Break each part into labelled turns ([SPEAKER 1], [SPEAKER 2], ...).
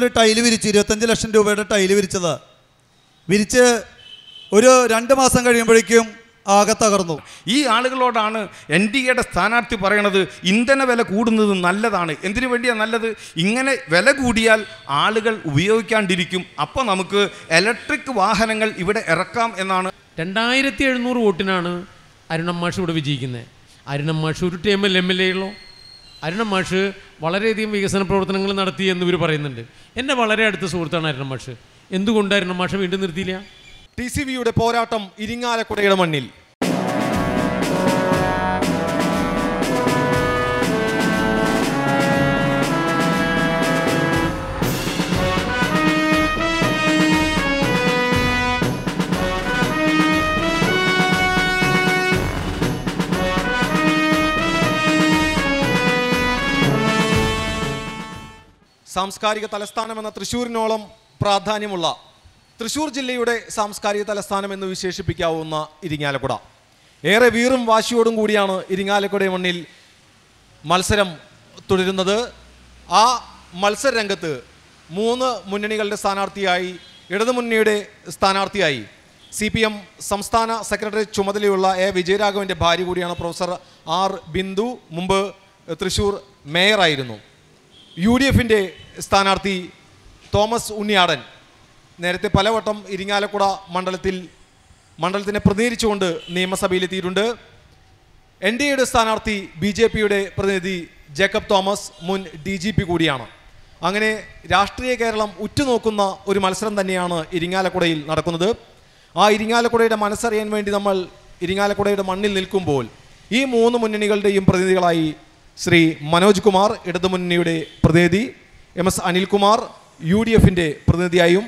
[SPEAKER 1] ഒരു ടൈല് വിരിച്ചു ഇരുപത്തഞ്ച് ലക്ഷം രൂപയുടെ ടൈല് വിരിച്ചത് വിരിച്ച് ഒരു രണ്ട് മാസം കഴിയുമ്പോഴേക്കും ആകെ തകർന്നു ഈ ആളുകളോടാണ്
[SPEAKER 2] എൻ ഡി എയുടെ സ്ഥാനാർത്ഥി പറയണത് ഇന്ധന വില കൂടുന്നത് നല്ലതാണ് എന്തിനു വേണ്ടിയാണ് നല്ലത് ഇങ്ങനെ വില കൂടിയാൽ ആളുകൾ ഉപയോഗിക്കാണ്ടിരിക്കും അപ്പോൾ നമുക്ക് ഇലക്ട്രിക് വാഹനങ്ങൾ
[SPEAKER 3] ഇവിടെ ഇറക്കാം എന്നാണ് രണ്ടായിരത്തി എഴുന്നൂറ് വോട്ടിനാണ് മാഷ് ഇവിടെ വിജയിക്കുന്നത് മാഷ് ഒരു ടൈമിൽ എം എൽ എ ഉള്ളൂ അരുണ മാഷ് വളരെയധികം വികസന പ്രവർത്തനങ്ങൾ നടത്തി എന്ന് ഇവർ പറയുന്നുണ്ട് എന്നെ വളരെ അടുത്ത സുഹൃത്താണ് അരുണ മാഷ് എന്തുകൊണ്ട് അരുണ മാഷ് വീണ്ടും നിർത്തിയില്ല ടി സി വിയുടെ പോരാട്ടം ഇരിങ്ങാലക്കുടയുടെ മണ്ണിൽ
[SPEAKER 4] സാംസ്കാരിക തലസ്ഥാനമെന്ന തൃശ്ശൂരിനോളം പ്രാധാന്യമുള്ള തൃശ്ശൂർ ജില്ലയുടെ സാംസ്കാരിക തലസ്ഥാനം എന്ന് വിശേഷിപ്പിക്കാവുന്ന ഇരിങ്ങാലക്കുട ഏറെ വീറും വാശിയോടും കൂടിയാണ് ഇരിങ്ങാലക്കുട മണ്ണിൽ മത്സരം തുടരുന്നത് ആ രംഗത്ത് മൂന്ന് മുന്നണികളുടെ സ്ഥാനാർത്ഥിയായി ഇടതുമുന്നണിയുടെ സ്ഥാനാർത്ഥിയായി സി പി എം സംസ്ഥാന സെക്രട്ടറി ചുമതലയുള്ള എ വിജയരാഘവൻ്റെ ഭാര്യ കൂടിയാണ് പ്രൊഫസർ ആർ ബിന്ദു മുമ്പ് തൃശ്ശൂർ മേയറായിരുന്നു യു ഡി എഫിൻ്റെ സ്ഥാനാർത്ഥി തോമസ് ഉണ്ണിയാടൻ നേരത്തെ പലവട്ടം ഇരിങ്ങാലക്കുട മണ്ഡലത്തിൽ മണ്ഡലത്തിനെ പ്രതിനിധിച്ചുകൊണ്ട് നിയമസഭയിലെത്തിയിട്ടുണ്ട് എൻ ഡി എയുടെ സ്ഥാനാർത്ഥി ബി ജെ പിയുടെ പ്രതിനിധി ജേക്കബ് തോമസ് മുൻ ഡി ജി പി കൂടിയാണ് അങ്ങനെ രാഷ്ട്രീയ കേരളം ഉറ്റുനോക്കുന്ന ഒരു മത്സരം തന്നെയാണ് ഇരിങ്ങാലക്കുടയിൽ നടക്കുന്നത് ആ ഇരിങ്ങാലക്കുടയുടെ മനസ്സറിയാൻ വേണ്ടി നമ്മൾ ഇരിങ്ങാലക്കുടയുടെ മണ്ണിൽ നിൽക്കുമ്പോൾ ഈ മൂന്ന് മുന്നണികളുടെയും പ്രതിനിധികളായി ശ്രീ മനോജ് കുമാർ ഇടതുമുന്നണിയുടെ പ്രതിനിധി M S Anilkumar U D എഫിൻ്റെ പ്രതിനിധിയായും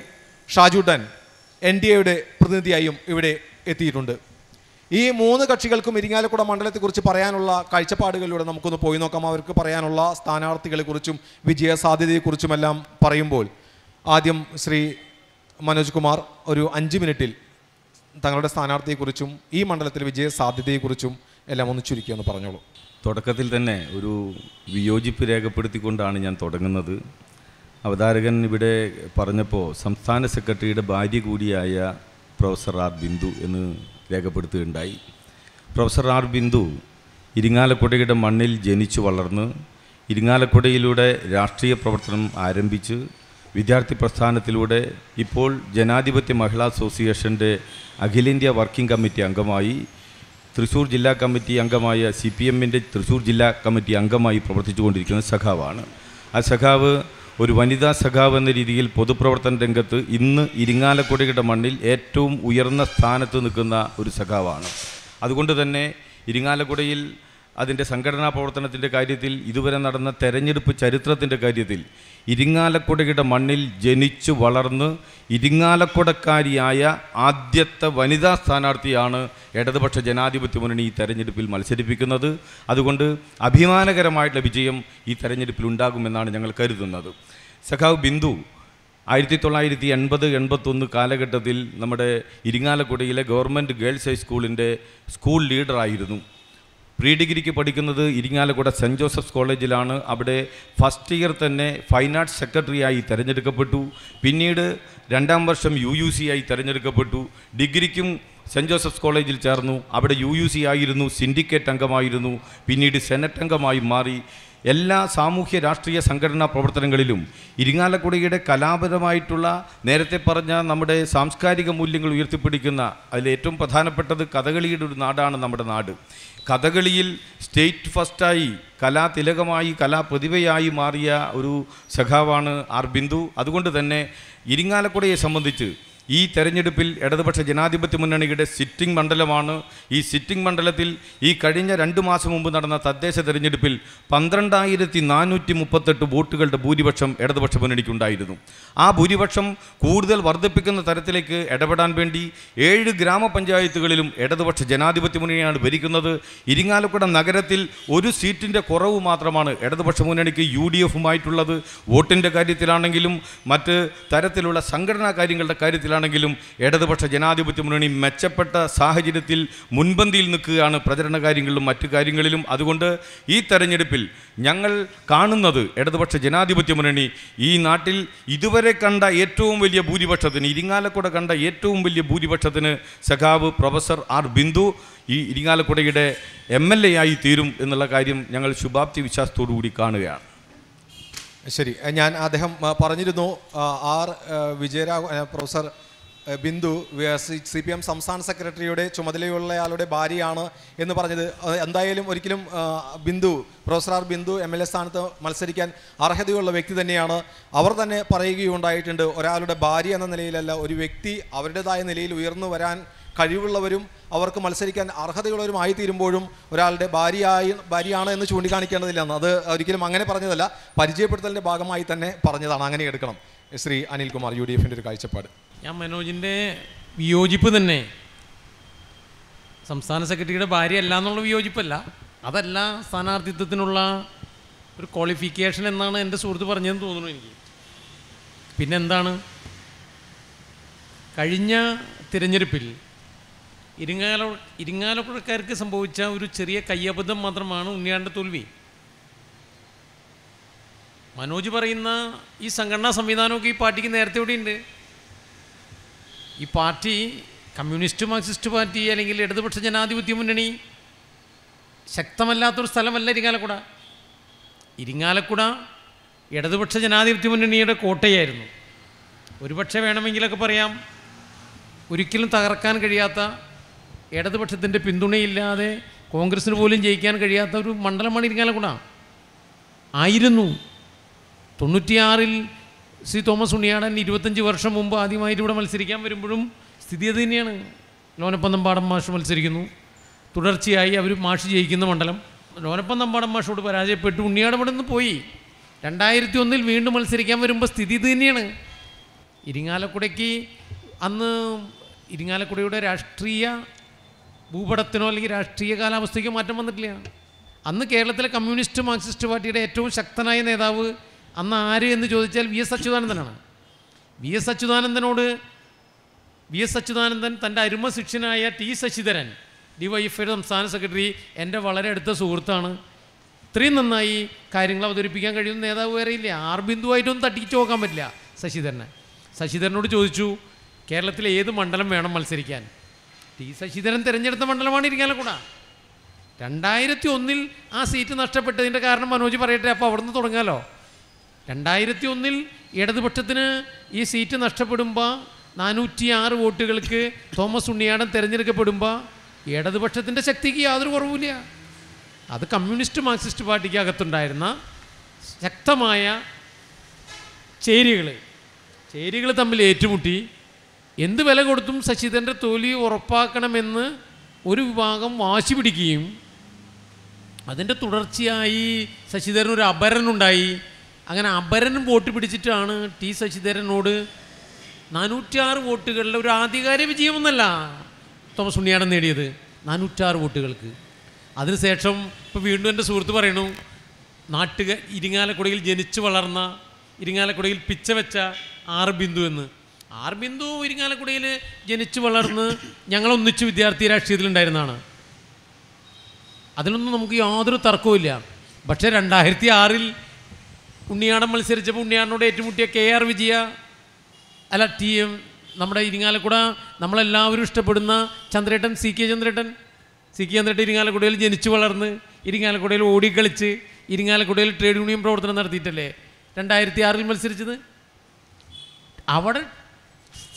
[SPEAKER 4] ഡൻ എൻ ഡി എയുടെ പ്രതിനിധിയായും ഇവിടെ എത്തിയിട്ടുണ്ട് ഈ മൂന്ന് കക്ഷികൾക്കും ഇരിങ്ങാലക്കുട മണ്ഡലത്തെക്കുറിച്ച് പറയാനുള്ള കാഴ്ചപ്പാടുകളിലൂടെ നമുക്കൊന്ന് പോയി നോക്കാം അവർക്ക് പറയാനുള്ള സ്ഥാനാർത്ഥികളെക്കുറിച്ചും വിജയ സാധ്യതയെക്കുറിച്ചുമെല്ലാം പറയുമ്പോൾ ആദ്യം ശ്രീ മനോജ് കുമാർ ഒരു അഞ്ച് മിനിറ്റിൽ തങ്ങളുടെ സ്ഥാനാർത്ഥിയെക്കുറിച്ചും ഈ മണ്ഡലത്തിലെ വിജയ സാധ്യതയെക്കുറിച്ചും എല്ലാം ഒന്ന് ചുരുക്കി പറഞ്ഞോളൂ
[SPEAKER 2] തുടക്കത്തിൽ തന്നെ ഒരു വിയോജിപ്പ് രേഖപ്പെടുത്തിക്കൊണ്ടാണ് ഞാൻ തുടങ്ങുന്നത് അവതാരകൻ ഇവിടെ പറഞ്ഞപ്പോൾ സംസ്ഥാന സെക്രട്ടറിയുടെ ഭാര്യ കൂടിയായ പ്രൊഫസർ ആർ ബിന്ദു എന്ന് രേഖപ്പെടുത്തുകയുണ്ടായി പ്രൊഫസർ ആർ ബിന്ദു ഇരിങ്ങാലക്കുടയുടെ മണ്ണിൽ ജനിച്ചു വളർന്ന് ഇരിങ്ങാലക്കുടയിലൂടെ രാഷ്ട്രീയ പ്രവർത്തനം ആരംഭിച്ച് വിദ്യാർത്ഥി പ്രസ്ഥാനത്തിലൂടെ ഇപ്പോൾ ജനാധിപത്യ മഹിളാ അസോസിയേഷൻ്റെ അഖിലേന്ത്യാ വർക്കിംഗ് കമ്മിറ്റി അംഗമായി തൃശ്ശൂർ ജില്ലാ കമ്മിറ്റി അംഗമായ സി പി എമ്മിൻ്റെ തൃശ്ശൂർ ജില്ലാ കമ്മിറ്റി അംഗമായി പ്രവർത്തിച്ചുകൊണ്ടിരിക്കുന്ന സഖാവാണ് ആ സഖാവ് ഒരു വനിതാ സഖാവ് എന്ന രീതിയിൽ പൊതുപ്രവർത്തന രംഗത്ത് ഇന്ന് ഇരിങ്ങാലക്കുടയുടെ മണ്ണിൽ ഏറ്റവും ഉയർന്ന സ്ഥാനത്ത് നിൽക്കുന്ന ഒരു സഖാവാണ് അതുകൊണ്ട് തന്നെ ഇരിങ്ങാലക്കുടയിൽ അതിൻ്റെ സംഘടനാ പ്രവർത്തനത്തിൻ്റെ കാര്യത്തിൽ ഇതുവരെ നടന്ന തെരഞ്ഞെടുപ്പ് ചരിത്രത്തിൻ്റെ കാര്യത്തിൽ ഇരിങ്ങാലക്കുടയുടെ മണ്ണിൽ ജനിച്ചു വളർന്ന് ഇരിങ്ങാലക്കുടക്കാരിയായ ആദ്യത്തെ വനിതാ സ്ഥാനാർത്ഥിയാണ് ഇടതുപക്ഷ ജനാധിപത്യ മുന്നണി ഈ തെരഞ്ഞെടുപ്പിൽ മത്സരിപ്പിക്കുന്നത് അതുകൊണ്ട് അഭിമാനകരമായിട്ടുള്ള വിജയം ഈ തെരഞ്ഞെടുപ്പിൽ ഉണ്ടാകുമെന്നാണ് ഞങ്ങൾ കരുതുന്നത് സഖാവ് ബിന്ദു ആയിരത്തി തൊള്ളായിരത്തി എൺപത് എൺപത്തൊന്ന് കാലഘട്ടത്തിൽ നമ്മുടെ ഇരിങ്ങാലക്കുടയിലെ ഗവൺമെൻറ് ഗേൾസ് ഹൈസ്കൂളിൻ്റെ സ്കൂൾ ലീഡറായിരുന്നു പ്രീ ഡിഗ്രിക്ക് പഠിക്കുന്നത് ഇരിങ്ങാലക്കുട സെൻറ്റ് ജോസഫ്സ് കോളേജിലാണ് അവിടെ ഫസ്റ്റ് ഇയർ തന്നെ ഫൈൻ ആർട്സ് സെക്രട്ടറിയായി തിരഞ്ഞെടുക്കപ്പെട്ടു പിന്നീട് രണ്ടാം വർഷം യു യു സി ആയി തിരഞ്ഞെടുക്കപ്പെട്ടു ഡിഗ്രിക്കും സെൻറ്റ് ജോസഫ്സ് കോളേജിൽ ചേർന്നു അവിടെ യു യു സി ആയിരുന്നു സിൻഡിക്കേറ്റ് അംഗമായിരുന്നു പിന്നീട് സെനറ്റ് അംഗമായി മാറി എല്ലാ സാമൂഹ്യ രാഷ്ട്രീയ സംഘടനാ പ്രവർത്തനങ്ങളിലും ഇരിങ്ങാലക്കുടയുടെ കലാപരമായിട്ടുള്ള നേരത്തെ പറഞ്ഞ നമ്മുടെ സാംസ്കാരിക മൂല്യങ്ങൾ ഉയർത്തിപ്പിടിക്കുന്ന അതിൽ ഏറ്റവും പ്രധാനപ്പെട്ടത് കഥകളിയുടെ ഒരു നാടാണ് നമ്മുടെ നാട് കഥകളിയിൽ സ്റ്റേറ്റ് ഫസ്റ്റായി കലാതിലകമായി കലാപ്രതിഭയായി മാറിയ ഒരു സഖാവാണ് ആർ ബിന്ദു അതുകൊണ്ട് തന്നെ ഇരിങ്ങാലക്കുടയെ സംബന്ധിച്ച് ഈ തെരഞ്ഞെടുപ്പിൽ ഇടതുപക്ഷ ജനാധിപത്യ മുന്നണിയുടെ സിറ്റിംഗ് മണ്ഡലമാണ് ഈ സിറ്റിംഗ് മണ്ഡലത്തിൽ ഈ കഴിഞ്ഞ രണ്ട് മാസം മുമ്പ് നടന്ന തദ്ദേശ തെരഞ്ഞെടുപ്പിൽ പന്ത്രണ്ടായിരത്തി നാനൂറ്റി മുപ്പത്തെട്ട് വോട്ടുകളുടെ ഭൂരിപക്ഷം ഇടതുപക്ഷ മുന്നണിക്കുണ്ടായിരുന്നു ആ ഭൂരിപക്ഷം കൂടുതൽ വർദ്ധിപ്പിക്കുന്ന തരത്തിലേക്ക് ഇടപെടാൻ വേണ്ടി ഏഴ് ഗ്രാമപഞ്ചായത്തുകളിലും ഇടതുപക്ഷ ജനാധിപത്യ മുന്നണിയാണ് ഭരിക്കുന്നത് ഇരിങ്ങാലക്കുട നഗരത്തിൽ ഒരു സീറ്റിൻ്റെ കുറവ് മാത്രമാണ് ഇടതുപക്ഷ മുന്നണിക്ക് യു ഡി എഫുമായിട്ടുള്ളത് വോട്ടിൻ്റെ കാര്യത്തിലാണെങ്കിലും മറ്റ് തരത്തിലുള്ള സംഘടനാ കാര്യങ്ങളുടെ കാര്യത്തിൽ കാര്യത്തിലാണെങ്കിലും ഇടതുപക്ഷ ജനാധിപത്യ മുന്നണി മെച്ചപ്പെട്ട സാഹചര്യത്തിൽ മുൻപന്തിയിൽ നിൽക്കുകയാണ് പ്രചരണ കാര്യങ്ങളിലും മറ്റു കാര്യങ്ങളിലും അതുകൊണ്ട് ഈ തെരഞ്ഞെടുപ്പിൽ ഞങ്ങൾ കാണുന്നത് ഇടതുപക്ഷ ജനാധിപത്യ മുന്നണി ഈ നാട്ടിൽ ഇതുവരെ കണ്ട ഏറ്റവും വലിയ ഭൂരിപക്ഷത്തിന് ഇരിങ്ങാലക്കുട കണ്ട ഏറ്റവും വലിയ ഭൂരിപക്ഷത്തിന് സഖാവ് പ്രൊഫസർ ആർ ബിന്ദു ഈ ഇരിങ്ങാലക്കുടയുടെ എം എൽ എ ആയി തീരും എന്നുള്ള കാര്യം ഞങ്ങൾ ശുഭാപ്തി വിശ്വാസത്തോടു കൂടി കാണുകയാണ്
[SPEAKER 4] ശരി ഞാൻ അദ്ദേഹം പറഞ്ഞിരുന്നു R Vijayaraghava professor Bindu C P M സംസ്ഥാന സെക്രട്ടറിയുടെ ആളുടെ ഭാര്യയാണ് എന്ന് പറഞ്ഞത് എന്തായാലും ഒരിക്കലും Bindu professor R Bindu M L A സ്ഥാനത്ത് മത്സരിക്കാൻ അർഹതയുള്ള വ്യക്തി തന്നെയാണ് അവർ തന്നെ പറയുകയുണ്ടായിട്ടുണ്ട് ഒരാളുടെ ഭാര്യ എന്ന നിലയിലല്ല ഒരു വ്യക്തി അവരുടേതായ നിലയിൽ ഉയർന്നു വരാൻ കഴിവുള്ളവരും അവർക്ക് മത്സരിക്കാൻ ആയി തീരുമ്പോഴും ഒരാളുടെ ഭാര്യയായി ഭാര്യയാണ് എന്ന് ചൂണ്ടിക്കാണിക്കേണ്ടതില്ലെന്ന് അത് ഒരിക്കലും അങ്ങനെ പറഞ്ഞതല്ല പരിചയപ്പെടുത്തലിൻ്റെ ഭാഗമായി തന്നെ പറഞ്ഞതാണ് അങ്ങനെ എടുക്കണം ശ്രീ അനിൽകുമാർ യു ഡി എഫിൻ്റെ ഒരു കാഴ്ചപ്പാട്
[SPEAKER 3] ഞാൻ മനോജിൻ്റെ വിയോജിപ്പ് തന്നെ സംസ്ഥാന സെക്രട്ടറിയുടെ ഭാര്യ അല്ല എന്നുള്ള വിയോജിപ്പല്ല അതല്ല സ്ഥാനാർത്ഥിത്വത്തിനുള്ള ഒരു ക്വാളിഫിക്കേഷൻ എന്നാണ് എൻ്റെ സുഹൃത്ത് പറഞ്ഞതെന്ന് തോന്നുന്നു എനിക്ക് പിന്നെന്താണ് കഴിഞ്ഞ തിരഞ്ഞെടുപ്പിൽ ഇരിങ്ങാലോ ഇരിങ്ങാലക്കുഴക്കാർക്ക് സംഭവിച്ച ഒരു ചെറിയ കയ്യബദ്ധം മാത്രമാണ് ഉണ്ണിയാണ്ട തോൽവി മനോജ് പറയുന്ന ഈ സംഘടനാ സംവിധാനമൊക്കെ ഈ പാർട്ടിക്ക് നേരത്തെ ഇവിടെ ഉണ്ട് ഈ പാർട്ടി കമ്മ്യൂണിസ്റ്റ് മാർക്സിസ്റ്റ് പാർട്ടി അല്ലെങ്കിൽ ഇടതുപക്ഷ ജനാധിപത്യ മുന്നണി ശക്തമല്ലാത്തൊരു സ്ഥലമല്ല ഇരിങ്ങാലക്കുട ഇരിങ്ങാലക്കുട ഇടതുപക്ഷ ജനാധിപത്യ മുന്നണിയുടെ കോട്ടയായിരുന്നു ഒരുപക്ഷെ വേണമെങ്കിലൊക്കെ പറയാം ഒരിക്കലും തകർക്കാൻ കഴിയാത്ത ഇടതുപക്ഷത്തിൻ്റെ പിന്തുണയില്ലാതെ കോൺഗ്രസ്സിന് പോലും ജയിക്കാൻ കഴിയാത്ത ഒരു മണ്ഡലമാണ് ഇരിങ്ങാലക്കുട ആയിരുന്നു തൊണ്ണൂറ്റിയാറിൽ സി തോമസ് ഉണ്ണിയാടൻ ഇരുപത്തഞ്ച് വർഷം മുമ്പ് ആദ്യമായിട്ട് ഇവിടെ മത്സരിക്കാൻ വരുമ്പോഴും സ്ഥിതി അത് തന്നെയാണ് ലോനപ്പന്തമ്പാടം മാഷ് മത്സരിക്കുന്നു തുടർച്ചയായി അവർ മാഷ് ജയിക്കുന്ന മണ്ഡലം ലോനപ്പന്തമ്പാടം മാഷോട് പരാജയപ്പെട്ടു ഉണ്ണിയാടൻ ഇവിടെ നിന്ന് പോയി രണ്ടായിരത്തി ഒന്നിൽ വീണ്ടും മത്സരിക്കാൻ വരുമ്പോൾ സ്ഥിതി ഇത് തന്നെയാണ് ഇരിങ്ങാലക്കുടയ്ക്ക് അന്ന് ഇരിങ്ങാലക്കുടയുടെ രാഷ്ട്രീയ ഭൂപടത്തിനോ അല്ലെങ്കിൽ രാഷ്ട്രീയ കാലാവസ്ഥയ്ക്കോ മാറ്റം വന്നിട്ടില്ല അന്ന് കേരളത്തിലെ കമ്മ്യൂണിസ്റ്റ് മാർക്സിസ്റ്റ് പാർട്ടിയുടെ ഏറ്റവും ശക്തനായ നേതാവ് അന്ന് ആര് എന്ന് ചോദിച്ചാൽ വി എസ് അച്യുതാനന്ദനാണ് വി എസ് അച്യുതാനന്ദനോട് വി എസ് അച്യുതാനന്ദൻ തൻ്റെ അരുമ ശിഷ്യനായ ടി ശശിധരൻ ഡിവൈഎഫ്ഐയുടെ സംസ്ഥാന സെക്രട്ടറി എൻ്റെ വളരെ അടുത്ത സുഹൃത്താണ് ഇത്രയും നന്നായി കാര്യങ്ങൾ അവതരിപ്പിക്കാൻ കഴിയുന്ന നേതാവ് വേറെയില്ല ആർ ബിന്ദുവായിട്ടൊന്നും തട്ടിച്ചു നോക്കാൻ പറ്റില്ല ശശിധരനെ ശശിധരനോട് ചോദിച്ചു കേരളത്തിലെ ഏത് മണ്ഡലം വേണം മത്സരിക്കാൻ ടി ശശിധരൻ തിരഞ്ഞെടുത്ത മണ്ഡലമാണ് കൂടാ രണ്ടായിരത്തി ഒന്നിൽ ആ സീറ്റ് നഷ്ടപ്പെട്ടതിൻ്റെ കാരണം മനോജ് പറയട്ടെ അപ്പോൾ അവിടുന്ന് തുടങ്ങാലോ രണ്ടായിരത്തി ഒന്നിൽ ഇടതുപക്ഷത്തിന് ഈ സീറ്റ് നഷ്ടപ്പെടുമ്പോൾ നാനൂറ്റി ആറ് വോട്ടുകൾക്ക് തോമസ് ഉണ്ണിയാടൻ തിരഞ്ഞെടുക്കപ്പെടുമ്പോൾ ഇടതുപക്ഷത്തിൻ്റെ ശക്തിക്ക് യാതൊരു കുറവുമില്ല അത് കമ്മ്യൂണിസ്റ്റ് മാർക്സിസ്റ്റ് പാർട്ടിക്ക് അകത്തുണ്ടായിരുന്ന ശക്തമായ ചേരികൾ ചേരികൾ തമ്മിൽ ഏറ്റുമുട്ടി എന്ത് വില കൊടുത്തും ശശിധരൻ്റെ തോലി ഉറപ്പാക്കണമെന്ന് ഒരു വിഭാഗം വാശി പിടിക്കുകയും അതിൻ്റെ തുടർച്ചയായി ശശിധരൻ ഒരു അപരനുണ്ടായി അങ്ങനെ അപരൻ വോട്ട് പിടിച്ചിട്ടാണ് ടി ശശിധരനോട് നാനൂറ്റാറ് വോട്ടുകളിലെ ഒരു ആധികാരിക വിജയമൊന്നല്ല തോമസ് ഉണ്ണിയാടൻ നേടിയത് നാനൂറ്റാറ് വോട്ടുകൾക്ക് അതിനുശേഷം ഇപ്പോൾ വീണ്ടും എൻ്റെ സുഹൃത്ത് പറയണു നാട്ടുക ഇരിങ്ങാലക്കുടയിൽ ജനിച്ചു വളർന്ന ഇരിങ്ങാലക്കുടയിൽ പിച്ച വെച്ച ആറ് ബിന്ദു എന്ന് ആർ ബിന്ദു ഇരിങ്ങാലക്കുടയിൽ ജനിച്ചു വളർന്ന് ഞങ്ങൾ ഒന്നിച്ച് വിദ്യാർത്ഥി രാഷ്ട്രീയത്തിലുണ്ടായിരുന്നതാണ് അതിനൊന്നും നമുക്ക് യാതൊരു തർക്കവുമില്ല പക്ഷേ രണ്ടായിരത്തി ആറിൽ ഉണ്ണിയാടം മത്സരിച്ചപ്പോൾ ഉണ്ണിയാടിനോട് ഏറ്റുമുട്ടിയ കെ ആർ വിജയ അല്ല ടി എം നമ്മുടെ ഇരിങ്ങാലക്കുട നമ്മളെല്ലാവരും ഇഷ്ടപ്പെടുന്ന ചന്ദ്രേട്ടൻ സി കെ ചന്ദ്രേട്ടൻ സി കെ ചന്ദ്രേട്ടൻ ഇരിങ്ങാലക്കുടയിൽ ജനിച്ചു വളർന്ന് ഇരിങ്ങാലക്കുടയിൽ ഓടിക്കളിച്ച് ഇരിങ്ങാലക്കുടയിൽ ട്രേഡ് യൂണിയൻ പ്രവർത്തനം നടത്തിയിട്ടല്ലേ രണ്ടായിരത്തി ആറിൽ മത്സരിച്ചത് അവിടെ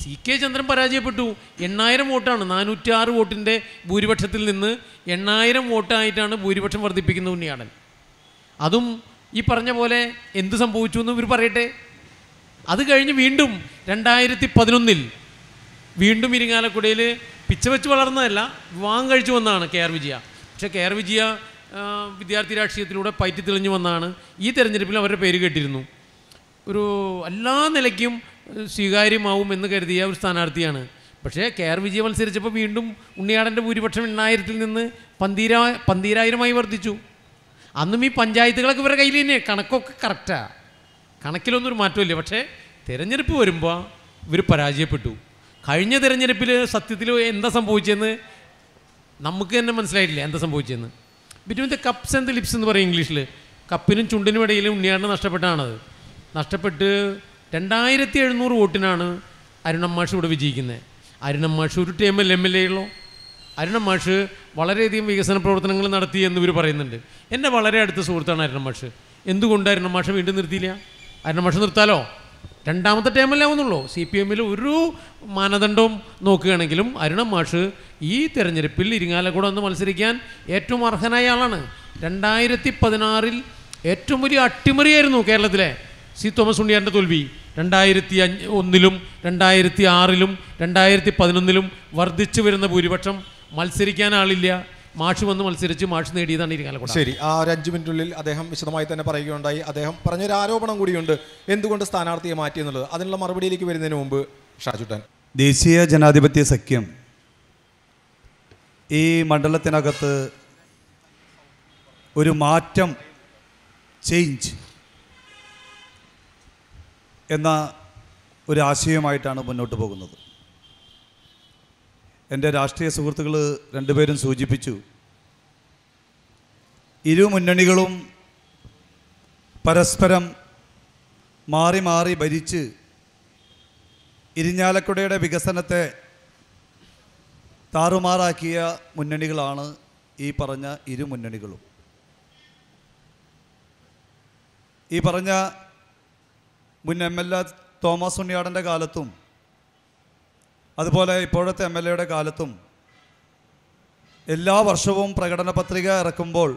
[SPEAKER 3] സി കെ ചന്ദ്രൻ പരാജയപ്പെട്ടു എണ്ണായിരം വോട്ടാണ് നാനൂറ്റി ആറ് വോട്ടിൻ്റെ ഭൂരിപക്ഷത്തിൽ നിന്ന് എണ്ണായിരം വോട്ടായിട്ടാണ് ഭൂരിപക്ഷം വർദ്ധിപ്പിക്കുന്ന ഉണ്ണിയാടൻ അതും ഈ പറഞ്ഞ പോലെ എന്ത് സംഭവിച്ചു എന്ന് ഇവർ പറയട്ടെ അത് കഴിഞ്ഞ് വീണ്ടും രണ്ടായിരത്തി പതിനൊന്നിൽ വീണ്ടും ഇരിങ്ങാലക്കുടയിൽ പിച്ച വെച്ച് വളർന്നതല്ല വിവാഹം കഴിച്ചു വന്നതാണ് കെ ആർ വിജയ പക്ഷേ കെ ആർ വിജയ വിദ്യാർത്ഥി രാഷ്ട്രീയത്തിലൂടെ പയറ്റി തെളിഞ്ഞു വന്നാണ് ഈ തെരഞ്ഞെടുപ്പിൽ അവരുടെ പേര് കേട്ടിരുന്നു ഒരു എല്ലാ നിലയ്ക്കും എന്ന് കരുതിയ ഒരു സ്ഥാനാർത്ഥിയാണ് പക്ഷേ കെ ആർ വിജയ മത്സരിച്ചപ്പോൾ വീണ്ടും ഉണ്ണിയാടൻ്റെ ഭൂരിപക്ഷം എണ്ണായിരത്തിൽ നിന്ന് പന്തീര പന്തീരായിരമായി വർദ്ധിച്ചു അന്നും ഈ പഞ്ചായത്തുകളൊക്കെ ഇവരുടെ കയ്യിൽ തന്നെ കണക്കൊക്കെ കറക്റ്റാ കണക്കിലൊന്നും ഒരു മാറ്റമില്ല പക്ഷേ തിരഞ്ഞെടുപ്പ് വരുമ്പോൾ ഇവർ പരാജയപ്പെട്ടു കഴിഞ്ഞ തിരഞ്ഞെടുപ്പിൽ സത്യത്തിൽ എന്താ സംഭവിച്ചതെന്ന് നമുക്ക് തന്നെ മനസ്സിലായിട്ടില്ല എന്താ സംഭവിച്ചതെന്ന് between the cups and the lips എന്ന് പറയും ഇംഗ്ലീഷിൽ കപ്പിനും ചുണ്ടിനും ഇടയിലും ഉണ്ണിയാടിന് നഷ്ടപ്പെട്ടാണത് നഷ്ടപ്പെട്ട് രണ്ടായിരത്തി എഴുന്നൂറ് വോട്ടിനാണ് അരുണം മാഷ് ഇവിടെ വിജയിക്കുന്നത് അരുണം മാഷ് ഒരു ടൈം എം എൽ എ ഉള്ളൂ അരുണം മാഷ് വളരെയധികം വികസന പ്രവർത്തനങ്ങൾ നടത്തി എന്ന് ഇവർ പറയുന്നുണ്ട് എൻ്റെ വളരെ അടുത്ത സുഹൃത്താണ് അരുണം മാഷ് എന്തുകൊണ്ട് അരുണം മാഷ് വീണ്ടും നിർത്തിയില്ല അരുണം മാഷ് നിർത്താലോ രണ്ടാമത്തെ ടൈമല്ലേ ആവുന്നുള്ളൂ സി പി എമ്മിൽ ഒരു മാനദണ്ഡവും നോക്കുകയാണെങ്കിലും അരുണം മാഷ് ഈ തെരഞ്ഞെടുപ്പിൽ ഇരിങ്ങാലക്കൂടെ വന്ന് മത്സരിക്കാൻ ഏറ്റവും അർഹനായ ആളാണ് രണ്ടായിരത്തി പതിനാറിൽ ഏറ്റവും വലിയ അട്ടിമറിയായിരുന്നു കേരളത്തിലെ സി തോമസ് ഉണ്ണിയാൻ്റെ തോൽവി രണ്ടായിരത്തി അഞ്ച് ഒന്നിലും രണ്ടായിരത്തി ആറിലും രണ്ടായിരത്തി പതിനൊന്നിലും വർദ്ധിച്ചു വരുന്ന ഭൂരിപക്ഷം മത്സരിക്കാൻ ആളില്ല മാഷ് വന്ന് മത്സരിച്ച് മാഷ് നേടിയതാണ് ഇരിങ്ങാലക്കുട ശരി
[SPEAKER 4] ആ ഒരു അഞ്ച് മിനിറ്റിനുള്ളിൽ അദ്ദേഹം വിശദമായി തന്നെ പറയുകയുണ്ടായി അദ്ദേഹം പറഞ്ഞൊരു ആരോപണം കൂടിയുണ്ട് എന്തുകൊണ്ട് സ്ഥാനാർത്ഥിയെ മാറ്റി എന്നുള്ളത് അതിനുള്ള മറുപടിയിലേക്ക് വരുന്നതിന് മുമ്പ് ഷാജുട്ടൻ
[SPEAKER 1] ദേശീയ ജനാധിപത്യ സഖ്യം ഈ മണ്ഡലത്തിനകത്ത് ഒരു മാറ്റം ചേഞ്ച് എന്ന ഒരു ആശയമായിട്ടാണ് മുന്നോട്ട് പോകുന്നത് എൻ്റെ രാഷ്ട്രീയ സുഹൃത്തുക്കൾ രണ്ടുപേരും സൂചിപ്പിച്ചു ഇരു മുന്നണികളും പരസ്പരം മാറി മാറി ഭരിച്ച് ഇരിഞ്ഞാലക്കുടയുടെ വികസനത്തെ താറുമാറാക്കിയ മുന്നണികളാണ് ഈ പറഞ്ഞ ഇരു മുന്നണികളും ഈ പറഞ്ഞ മുൻ എം എൽ എ തോമസ് ഉണ്ണിയാടൻ്റെ കാലത്തും അതുപോലെ ഇപ്പോഴത്തെ എം എൽ എയുടെ കാലത്തും എല്ലാ വർഷവും പ്രകടന പത്രിക ഇറക്കുമ്പോൾ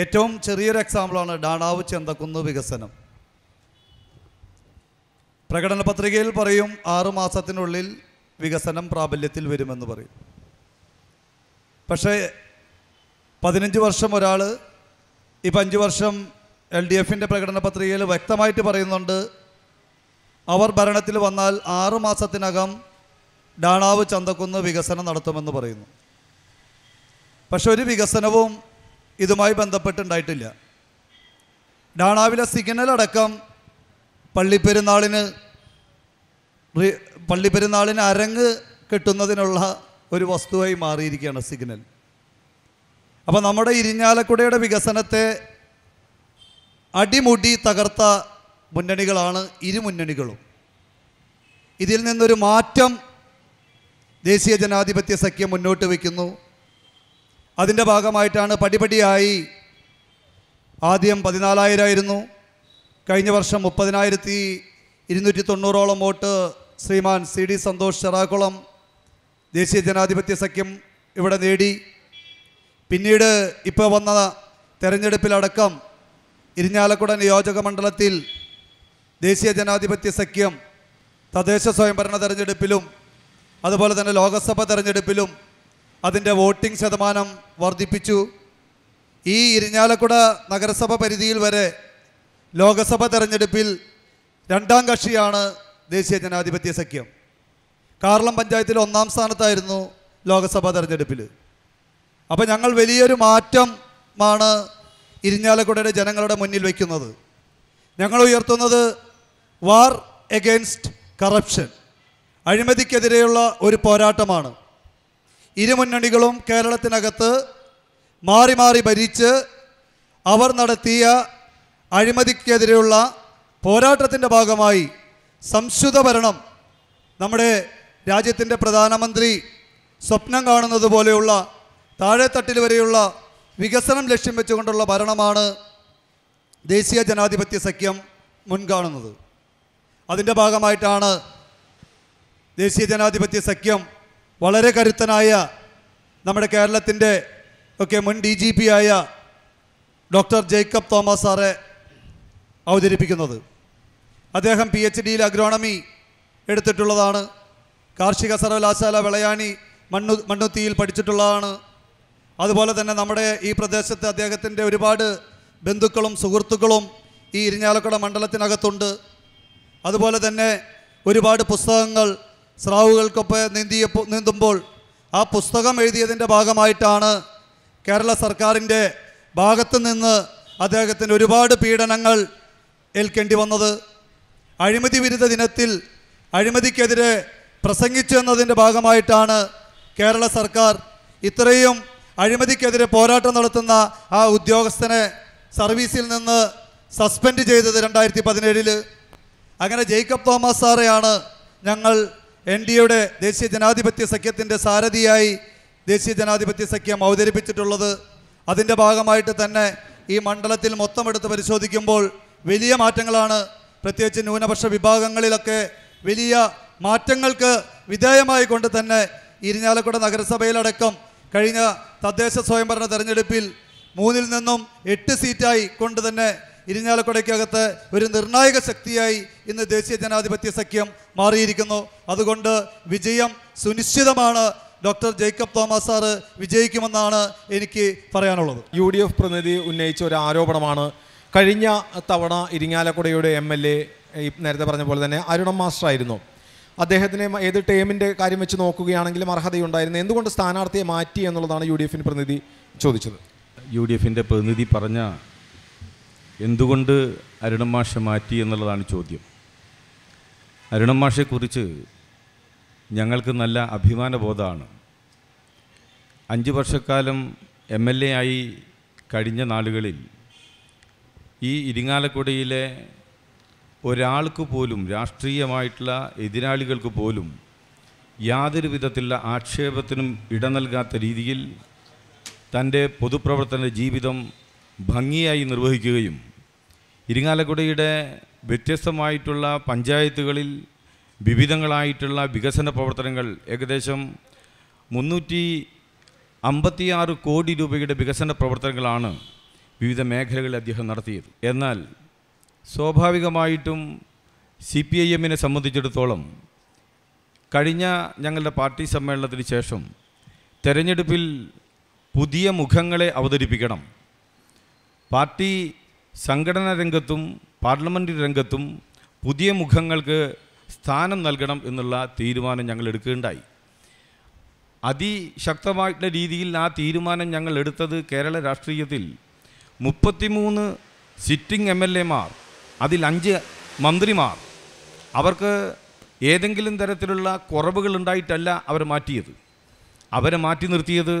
[SPEAKER 1] ഏറ്റവും ചെറിയൊരു എക്സാമ്പിളാണ് ഡാണാവ് ചെന്തക്കുന്ന് വികസനം പ്രകടന പത്രികയിൽ പറയും ആറുമാസത്തിനുള്ളിൽ മാസത്തിനുള്ളിൽ വികസനം പ്രാബല്യത്തിൽ വരുമെന്ന് പറയും പക്ഷേ പതിനഞ്ച് വർഷം ഒരാൾ ഇപ്പം അഞ്ച് വർഷം എൽ ഡി എഫിൻ്റെ പ്രകടന പത്രികയിൽ വ്യക്തമായിട്ട് പറയുന്നുണ്ട് അവർ ഭരണത്തിൽ വന്നാൽ ആറു മാസത്തിനകം ഡാണാവ് ചന്തക്കുന്ന് വികസനം നടത്തുമെന്ന് പറയുന്നു പക്ഷെ ഒരു വികസനവും ഇതുമായി ബന്ധപ്പെട്ടുണ്ടായിട്ടില്ല ഡാണാവിലെ സിഗ്നൽ അടക്കം പള്ളിപ്പെരുന്നാളിന് പള്ളിപ്പെരുന്നാളിന് അരങ്ങ് കെട്ടുന്നതിനുള്ള ഒരു വസ്തുവായി മാറിയിരിക്കുകയാണ് സിഗ്നൽ അപ്പോൾ നമ്മുടെ ഇരിഞ്ഞാലക്കുടയുടെ വികസനത്തെ അടിമുടി തകർത്ത മുന്നണികളാണ് ഇരുമുന്നണികളും ഇതിൽ നിന്നൊരു മാറ്റം ദേശീയ ജനാധിപത്യ സഖ്യം മുന്നോട്ട് വയ്ക്കുന്നു അതിൻ്റെ ഭാഗമായിട്ടാണ് പടിപടിയായി ആദ്യം പതിനാലായിരമായിരുന്നു കഴിഞ്ഞ വർഷം മുപ്പതിനായിരത്തി ഇരുന്നൂറ്റി തൊണ്ണൂറോളം vote Shriman C D Santhosh Cherakulam ദേശീയ ജനാധിപത്യ സഖ്യം ഇവിടെ നേടി പിന്നീട് ഇപ്പോൾ വന്ന തെരഞ്ഞെടുപ്പിലടക്കം ഇരിഞ്ഞാലക്കുട നിയോജക മണ്ഡലത്തിൽ ദേശീയ ജനാധിപത്യ സഖ്യം തദ്ദേശ സ്വയംഭരണ തെരഞ്ഞെടുപ്പിലും അതുപോലെ തന്നെ ലോകസഭ തെരഞ്ഞെടുപ്പിലും അതിൻ്റെ വോട്ടിംഗ് ശതമാനം വർദ്ധിപ്പിച്ചു ഈ ഇരിഞ്ഞാലക്കുട നഗരസഭ പരിധിയിൽ വരെ ലോകസഭ തെരഞ്ഞെടുപ്പിൽ രണ്ടാം കക്ഷിയാണ് ദേശീയ ജനാധിപത്യ സഖ്യം കാർളം പഞ്ചായത്തിൽ ഒന്നാം സ്ഥാനത്തായിരുന്നു ലോകസഭാ തെരഞ്ഞെടുപ്പിൽ അപ്പോൾ ഞങ്ങൾ വലിയൊരു മാറ്റമാണ് ഇരിഞ്ഞാലക്കുടയുടെ ജനങ്ങളുടെ മുന്നിൽ വയ്ക്കുന്നത് ഞങ്ങൾ ഉയർത്തുന്നത് വാർ എഗെയിൻസ്റ്റ് കറപ്ഷൻ അഴിമതിക്കെതിരെയുള്ള ഒരു പോരാട്ടമാണ് ഇരുമുന്നണികളും കേരളത്തിനകത്ത് മാറി മാറി ഭരിച്ച് അവർ നടത്തിയ അഴിമതിക്കെതിരെയുള്ള പോരാട്ടത്തിൻ്റെ ഭാഗമായി സംശുദ്ധ ഭരണം നമ്മുടെ രാജ്യത്തിൻ്റെ പ്രധാനമന്ത്രി സ്വപ്നം കാണുന്നത് പോലെയുള്ള താഴെത്തട്ടിൽ വരെയുള്ള വികസനം ലക്ഷ്യം വെച്ചുകൊണ്ടുള്ള ഭരണമാണ് ദേശീയ ജനാധിപത്യ സഖ്യം മുൻകാണുന്നത് അതിൻ്റെ ഭാഗമായിട്ടാണ് ദേശീയ ജനാധിപത്യ സഖ്യം വളരെ കരുത്തനായ നമ്മുടെ കേരളത്തിൻ്റെ ഒക്കെ മുൻ ഡി ജി പി ആയ ഡോക്ടർ ജേക്കബ് തോമസ് സാറെ അവതരിപ്പിക്കുന്നത് അദ്ദേഹം പി എച്ച് ഡിയിൽ അഗ്രോണമി എടുത്തിട്ടുള്ളതാണ് കാർഷിക സർവകലാശാല വിളയാണി മണ്ണു മണ്ണുത്തിയിൽ പഠിച്ചിട്ടുള്ളതാണ് അതുപോലെ തന്നെ നമ്മുടെ ഈ പ്രദേശത്ത് അദ്ദേഹത്തിൻ്റെ ഒരുപാട് ബന്ധുക്കളും സുഹൃത്തുക്കളും ഈ ഇരിഞ്ഞാലക്കുട മണ്ഡലത്തിനകത്തുണ്ട് അതുപോലെ തന്നെ ഒരുപാട് പുസ്തകങ്ങൾ സ്രാവുകൾക്കൊപ്പം നീന്തിയ നീന്തുമ്പോൾ ആ പുസ്തകം എഴുതിയതിൻ്റെ ഭാഗമായിട്ടാണ് കേരള സർക്കാരിൻ്റെ ഭാഗത്ത് നിന്ന് അദ്ദേഹത്തിന് ഒരുപാട് പീഡനങ്ങൾ ഏൽക്കേണ്ടി വന്നത് അഴിമതി വിരുദ്ധ ദിനത്തിൽ അഴിമതിക്കെതിരെ പ്രസംഗിച്ചു എന്നതിൻ്റെ ഭാഗമായിട്ടാണ് കേരള സർക്കാർ ഇത്രയും അഴിമതിക്കെതിരെ പോരാട്ടം നടത്തുന്ന ആ ഉദ്യോഗസ്ഥനെ സർവീസിൽ നിന്ന് സസ്പെൻഡ് ചെയ്തത് രണ്ടായിരത്തി പതിനേഴിൽ അങ്ങനെ ജേക്കബ് തോമസ് സാറെയാണ് ഞങ്ങൾ എൻ ഡി എയുടെ ദേശീയ ജനാധിപത്യ സഖ്യത്തിൻ്റെ സാരഥിയായി ദേശീയ ജനാധിപത്യ സഖ്യം അവതരിപ്പിച്ചിട്ടുള്ളത് അതിൻ്റെ ഭാഗമായിട്ട് തന്നെ ഈ മണ്ഡലത്തിൽ മൊത്തം എടുത്ത് പരിശോധിക്കുമ്പോൾ വലിയ മാറ്റങ്ങളാണ് പ്രത്യേകിച്ച് ന്യൂനപക്ഷ വിഭാഗങ്ങളിലൊക്കെ വലിയ മാറ്റങ്ങൾക്ക് വിധേയമായിക്കൊണ്ട് തന്നെ ഇരിഞ്ഞാലക്കുട നഗരസഭയിലടക്കം കഴിഞ്ഞ തദ്ദേശ സ്വയംഭരണ തെരഞ്ഞെടുപ്പിൽ മൂന്നിൽ നിന്നും എട്ട് സീറ്റായി കൊണ്ട് തന്നെ ഇരിഞ്ഞാലക്കുടയ്ക്കകത്ത് ഒരു നിർണായക ശക്തിയായി ഇന്ന് ദേശീയ ജനാധിപത്യ സഖ്യം മാറിയിരിക്കുന്നു അതുകൊണ്ട് വിജയം സുനിശ്ചിതമാണ് ഡോക്ടർ ജേക്കബ് തോമസ് സാറ് വിജയിക്കുമെന്നാണ് എനിക്ക്
[SPEAKER 4] പറയാനുള്ളത് യു ഡി എഫ് പ്രതിനിധി ഉന്നയിച്ച ഒരു ആരോപണമാണ് കഴിഞ്ഞ തവണ ഇരിങ്ങാലക്കുടയുടെ എം എൽ എ നേരത്തെ പറഞ്ഞ പോലെ തന്നെ അരുണം മാസ്റ്ററായിരുന്നു അദ്ദേഹത്തിന് ഏത് ടേമിൻ്റെ കാര്യം വെച്ച് നോക്കുകയാണെങ്കിലും അർഹതയുണ്ടായിരുന്നു എന്തുകൊണ്ട് സ്ഥാനാർത്ഥിയെ മാറ്റി എന്നുള്ളതാണ് യു ഡി എഫിൻ്റെ പ്രതിനിധി ചോദിച്ചത്
[SPEAKER 2] യു ഡി എഫിൻ്റെ പ്രതിനിധി പറഞ്ഞ എന്തുകൊണ്ട് അരുണമാഷെ മാറ്റി എന്നുള്ളതാണ് ചോദ്യം അരുണമാഷെക്കുറിച്ച് ഞങ്ങൾക്ക് നല്ല അഭിമാനബോധമാണ് അഞ്ച് വർഷക്കാലം എം എൽ എ ആയി കഴിഞ്ഞ നാളുകളിൽ ഈ ഇരിങ്ങാലക്കുടയിലെ ഒരാൾക്ക് പോലും രാഷ്ട്രീയമായിട്ടുള്ള എതിരാളികൾക്ക് പോലും യാതൊരു വിധത്തിലുള്ള ആക്ഷേപത്തിനും ഇട നൽകാത്ത രീതിയിൽ തൻ്റെ പൊതുപ്രവർത്തന ജീവിതം ഭംഗിയായി നിർവഹിക്കുകയും ഇരിങ്ങാലക്കുടയുടെ വ്യത്യസ്തമായിട്ടുള്ള പഞ്ചായത്തുകളിൽ വിവിധങ്ങളായിട്ടുള്ള വികസന പ്രവർത്തനങ്ങൾ ഏകദേശം മുന്നൂറ്റി അമ്പത്തിയാറ് കോടി രൂപയുടെ വികസന പ്രവർത്തനങ്ങളാണ് വിവിധ മേഖലകളിൽ അദ്ദേഹം നടത്തിയത് എന്നാൽ സ്വാഭാവികമായിട്ടും സി പി ഐ എമ്മിനെ സംബന്ധിച്ചിടത്തോളം കഴിഞ്ഞ ഞങ്ങളുടെ പാർട്ടി സമ്മേളനത്തിന് ശേഷം തെരഞ്ഞെടുപ്പിൽ പുതിയ മുഖങ്ങളെ അവതരിപ്പിക്കണം പാർട്ടി സംഘടനാ രംഗത്തും പാർലമെൻ്റ് രംഗത്തും പുതിയ മുഖങ്ങൾക്ക് സ്ഥാനം നൽകണം എന്നുള്ള തീരുമാനം ഞങ്ങൾ എടുക്കുകയുണ്ടായി അതിശക്തമായിട്ടുള്ള രീതിയിൽ ആ തീരുമാനം ഞങ്ങൾ എടുത്തത് കേരള രാഷ്ട്രീയത്തിൽ മുപ്പത്തിമൂന്ന് സിറ്റിംഗ് എം എൽ എമാർ അതിൽ അഞ്ച് മന്ത്രിമാർ അവർക്ക് ഏതെങ്കിലും തരത്തിലുള്ള കുറവുകൾ ഉണ്ടായിട്ടല്ല അവർ മാറ്റിയത് അവരെ മാറ്റി നിർത്തിയത്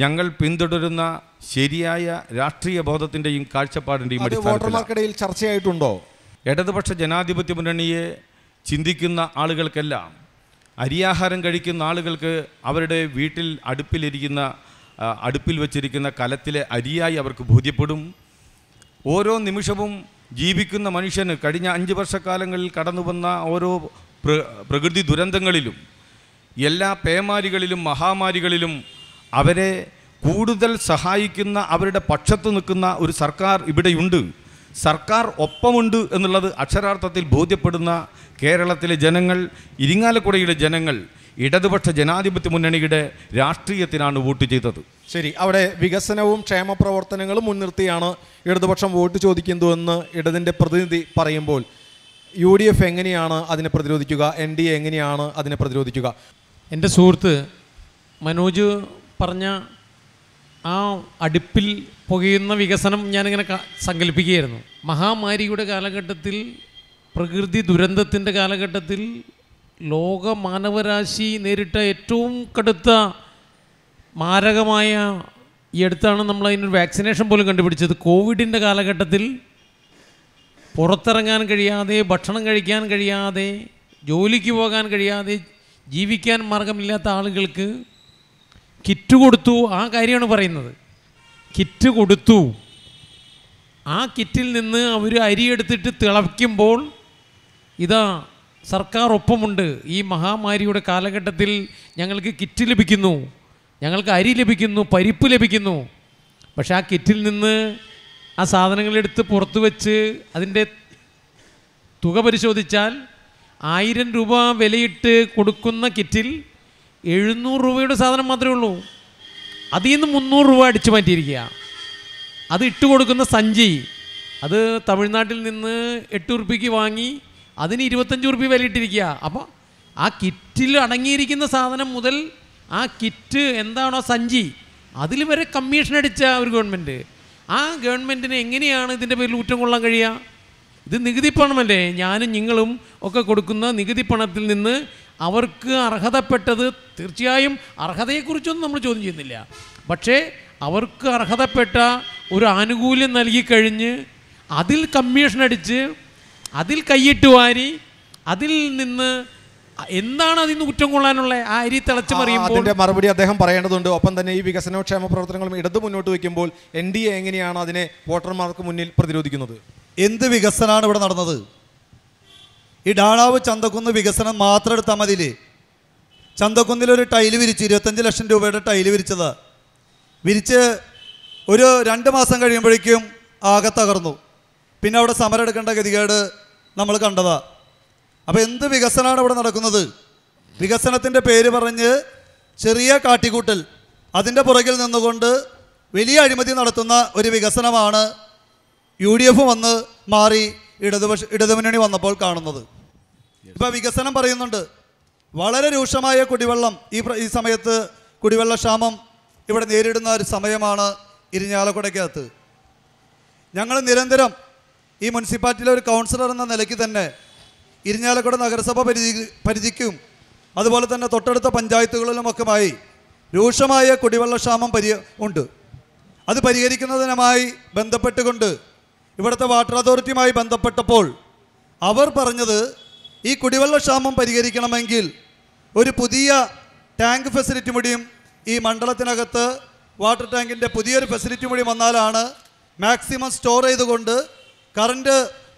[SPEAKER 2] ഞങ്ങൾ പിന്തുടരുന്ന ശരിയായ രാഷ്ട്രീയ ബോധത്തിൻ്റെയും കാഴ്ചപ്പാടിൻ്റെയും വോട്ടർമാർക്കിടയിൽ
[SPEAKER 4] ചർച്ചയായിട്ടുണ്ടോ
[SPEAKER 2] ഇടതുപക്ഷ ജനാധിപത്യ മുന്നണിയെ ചിന്തിക്കുന്ന ആളുകൾക്കെല്ലാം അരിയാഹാരം കഴിക്കുന്ന ആളുകൾക്ക് അവരുടെ വീട്ടിൽ അടുപ്പിലിരിക്കുന്ന അടുപ്പിൽ വച്ചിരിക്കുന്ന കലത്തിലെ അരിയായി അവർക്ക് ബോധ്യപ്പെടും ഓരോ നിമിഷവും ജീവിക്കുന്ന മനുഷ്യന് കഴിഞ്ഞ അഞ്ച് വർഷക്കാലങ്ങളിൽ കടന്നു വന്ന ഓരോ പ്രകൃതി ദുരന്തങ്ങളിലും എല്ലാ പേമാരികളിലും മഹാമാരികളിലും അവരെ കൂടുതൽ സഹായിക്കുന്ന അവരുടെ പക്ഷത്ത് നിൽക്കുന്ന ഒരു സർക്കാർ ഇവിടെയുണ്ട് സർക്കാർ ഒപ്പമുണ്ട് എന്നുള്ളത് അക്ഷരാർത്ഥത്തിൽ ബോധ്യപ്പെടുന്ന കേരളത്തിലെ ജനങ്ങൾ ഇരിങ്ങാലക്കുടയിലെ ജനങ്ങൾ ഇടതുപക്ഷ ജനാധിപത്യ മുന്നണിയുടെ രാഷ്ട്രീയത്തിനാണ് വോട്ട് ചെയ്തത്
[SPEAKER 4] ശരി അവിടെ വികസനവും ക്ഷേമ പ്രവർത്തനങ്ങളും മുൻനിർത്തിയാണ് ഇടതുപക്ഷം വോട്ട് എന്ന് ഇടതിൻ്റെ പ്രതിനിധി പറയുമ്പോൾ യു ഡി എഫ് എങ്ങനെയാണ് അതിനെ പ്രതിരോധിക്കുക എൻ ഡി എ എങ്ങനെയാണ് അതിനെ പ്രതിരോധിക്കുക
[SPEAKER 3] എൻ്റെ സുഹൃത്ത് മനോജ് പറഞ്ഞ ആ അടുപ്പിൽ പുകയുന്ന വികസനം ഞാനിങ്ങനെ സങ്കല്പിക്കുകയായിരുന്നു മഹാമാരിയുടെ കാലഘട്ടത്തിൽ പ്രകൃതി ദുരന്തത്തിൻ്റെ കാലഘട്ടത്തിൽ ലോക മാനവരാശി നേരിട്ട ഏറ്റവും കടുത്ത മാരകമായ ഈ അടുത്താണ് നമ്മൾ അതിനൊരു വാക്സിനേഷൻ പോലും കണ്ടുപിടിച്ചത് കോവിഡിൻ്റെ കാലഘട്ടത്തിൽ പുറത്തിറങ്ങാൻ കഴിയാതെ ഭക്ഷണം കഴിക്കാൻ കഴിയാതെ ജോലിക്ക് പോകാൻ കഴിയാതെ ജീവിക്കാൻ മാർഗമില്ലാത്ത ആളുകൾക്ക് കിറ്റ് കൊടുത്തു ആ കാര്യമാണ് പറയുന്നത് കിറ്റ് കൊടുത്തു ആ കിറ്റിൽ നിന്ന് അവർ അരിയെടുത്തിട്ട് തിളയ്ക്കുമ്പോൾ ഇതാ സർക്കാർ ഒപ്പമുണ്ട് ഈ മഹാമാരിയുടെ കാലഘട്ടത്തിൽ ഞങ്ങൾക്ക് കിറ്റ് ലഭിക്കുന്നു ഞങ്ങൾക്ക് അരി ലഭിക്കുന്നു പരിപ്പ് ലഭിക്കുന്നു പക്ഷേ ആ കിറ്റിൽ നിന്ന് ആ സാധനങ്ങളെടുത്ത് പുറത്തു വെച്ച് അതിൻ്റെ തുക പരിശോധിച്ചാൽ ആയിരം രൂപ വിലയിട്ട് കൊടുക്കുന്ന കിറ്റിൽ എഴുന്നൂറ് രൂപയുടെ സാധനം മാത്രമേ ഉള്ളൂ അതിൽ നിന്ന് മുന്നൂറ് രൂപ അടിച്ചു മാറ്റിയിരിക്കുക അത് ഇട്ട് കൊടുക്കുന്ന സഞ്ചി അത് തമിഴ്നാട്ടിൽ നിന്ന് എട്ട് ഉറുപ്പിക്ക് വാങ്ങി അതിന് ഇരുപത്തഞ്ച് റുപ്യ ഇട്ടിരിക്കുക അപ്പോൾ ആ കിറ്റിൽ അടങ്ങിയിരിക്കുന്ന സാധനം മുതൽ ആ കിറ്റ് എന്താണോ സഞ്ചി അതിൽ വരെ കമ്മീഷൻ അടിച്ച ഒരു ഗവൺമെൻറ് ആ ഗവൺമെൻറ്റിന് എങ്ങനെയാണ് ഇതിൻ്റെ പേരിൽ ഊറ്റം കൊള്ളാൻ കഴിയുക ഇത് നികുതി പണമല്ലേ ഞാനും നിങ്ങളും ഒക്കെ കൊടുക്കുന്ന നികുതി പണത്തിൽ നിന്ന് അവർക്ക് അർഹതപ്പെട്ടത് തീർച്ചയായും അർഹതയെക്കുറിച്ചൊന്നും നമ്മൾ ചോദ്യം ചെയ്യുന്നില്ല പക്ഷേ അവർക്ക് അർഹതപ്പെട്ട ഒരു ആനുകൂല്യം നൽകിക്കഴിഞ്ഞ് അതിൽ കമ്മീഷൻ അടിച്ച് അതിൽ കൈയിട്ട് വാരി അതിൽ നിന്ന് എന്താണ് നിന്ന് കുറ്റം കൊള്ളാനുള്ള ആ അരി തിളച്ചു മറിയുമ്പോൾ അതിന്റെ മറുപടി
[SPEAKER 4] അദ്ദേഹം പറയേണ്ടതുണ്ട് ഒപ്പം തന്നെ ഈ വികസനക്ഷേമ പ്രവർത്തനങ്ങളും ഇടതു മുന്നോട്ട് വയ്ക്കുമ്പോൾ
[SPEAKER 1] എൻ ഡി എ എങ്ങനെയാണ് അതിനെ വോട്ടർമാർക്ക് മുന്നിൽ പ്രതിരോധിക്കുന്നത് എന്ത് വികസനമാണ് ഇവിടെ നടന്നത് ഈ ഡാളാവ് ചന്തക്കുന്ന് വികസനം മാത്രം എടുത്താൽ മതിയില്ലേ ചന്തക്കുന്നിൽ ഒരു ടൈല് വിരിച്ചു ഇരുപത്തഞ്ച് ലക്ഷം രൂപയുടെ ടൈല് വിരിച്ചത് വിരിച്ച് ഒരു രണ്ട് മാസം കഴിയുമ്പോഴേക്കും ആകെ തകർന്നു പിന്നെ അവിടെ സമരം എടുക്കേണ്ട ഗതികേട് നമ്മൾ കണ്ടതാ അപ്പോൾ എന്ത് വികസനമാണ് ഇവിടെ നടക്കുന്നത് വികസനത്തിൻ്റെ പേര് പറഞ്ഞ് ചെറിയ കാട്ടിക്കൂട്ടൽ അതിൻ്റെ പുറകിൽ നിന്നുകൊണ്ട് വലിയ അഴിമതി നടത്തുന്ന ഒരു വികസനമാണ് യു ഡി എഫ് വന്ന് മാറി ഇടതുപക്ഷ ഇടതുമുന്നണി വന്നപ്പോൾ കാണുന്നത് ഇപ്പോൾ വികസനം പറയുന്നുണ്ട് വളരെ രൂക്ഷമായ കുടിവെള്ളം ഈ ഈ സമയത്ത് ക്ഷാമം ഇവിടെ നേരിടുന്ന ഒരു സമയമാണ് ഇരിഞ്ഞാലക്കുടയ്ക്കകത്ത് ഞങ്ങൾ നിരന്തരം ഈ മുനിസിപ്പാലിറ്റിയിലെ ഒരു കൗൺസിലർ എന്ന നിലയ്ക്ക് തന്നെ ഇരിഞ്ഞാലക്കുട നഗരസഭ പരിധി പരിധിക്കും അതുപോലെ തന്നെ തൊട്ടടുത്ത പഞ്ചായത്തുകളിലുമൊക്കെയായി രൂക്ഷമായ കുടിവെള്ളക്ഷാമം പരി ഉണ്ട് അത് പരിഹരിക്കുന്നതിനുമായി ബന്ധപ്പെട്ടുകൊണ്ട് ഇവിടുത്തെ വാട്ടർ അതോറിറ്റിയുമായി ബന്ധപ്പെട്ടപ്പോൾ അവർ പറഞ്ഞത് ഈ കുടിവെള്ളക്ഷാമം പരിഹരിക്കണമെങ്കിൽ ഒരു പുതിയ ടാങ്ക് ഫെസിലിറ്റി മുടിയും ഈ മണ്ഡലത്തിനകത്ത് വാട്ടർ ടാങ്കിൻ്റെ പുതിയൊരു ഫെസിലിറ്റി മുടി വന്നാലാണ് മാക്സിമം സ്റ്റോർ ചെയ്തുകൊണ്ട് കറണ്ട്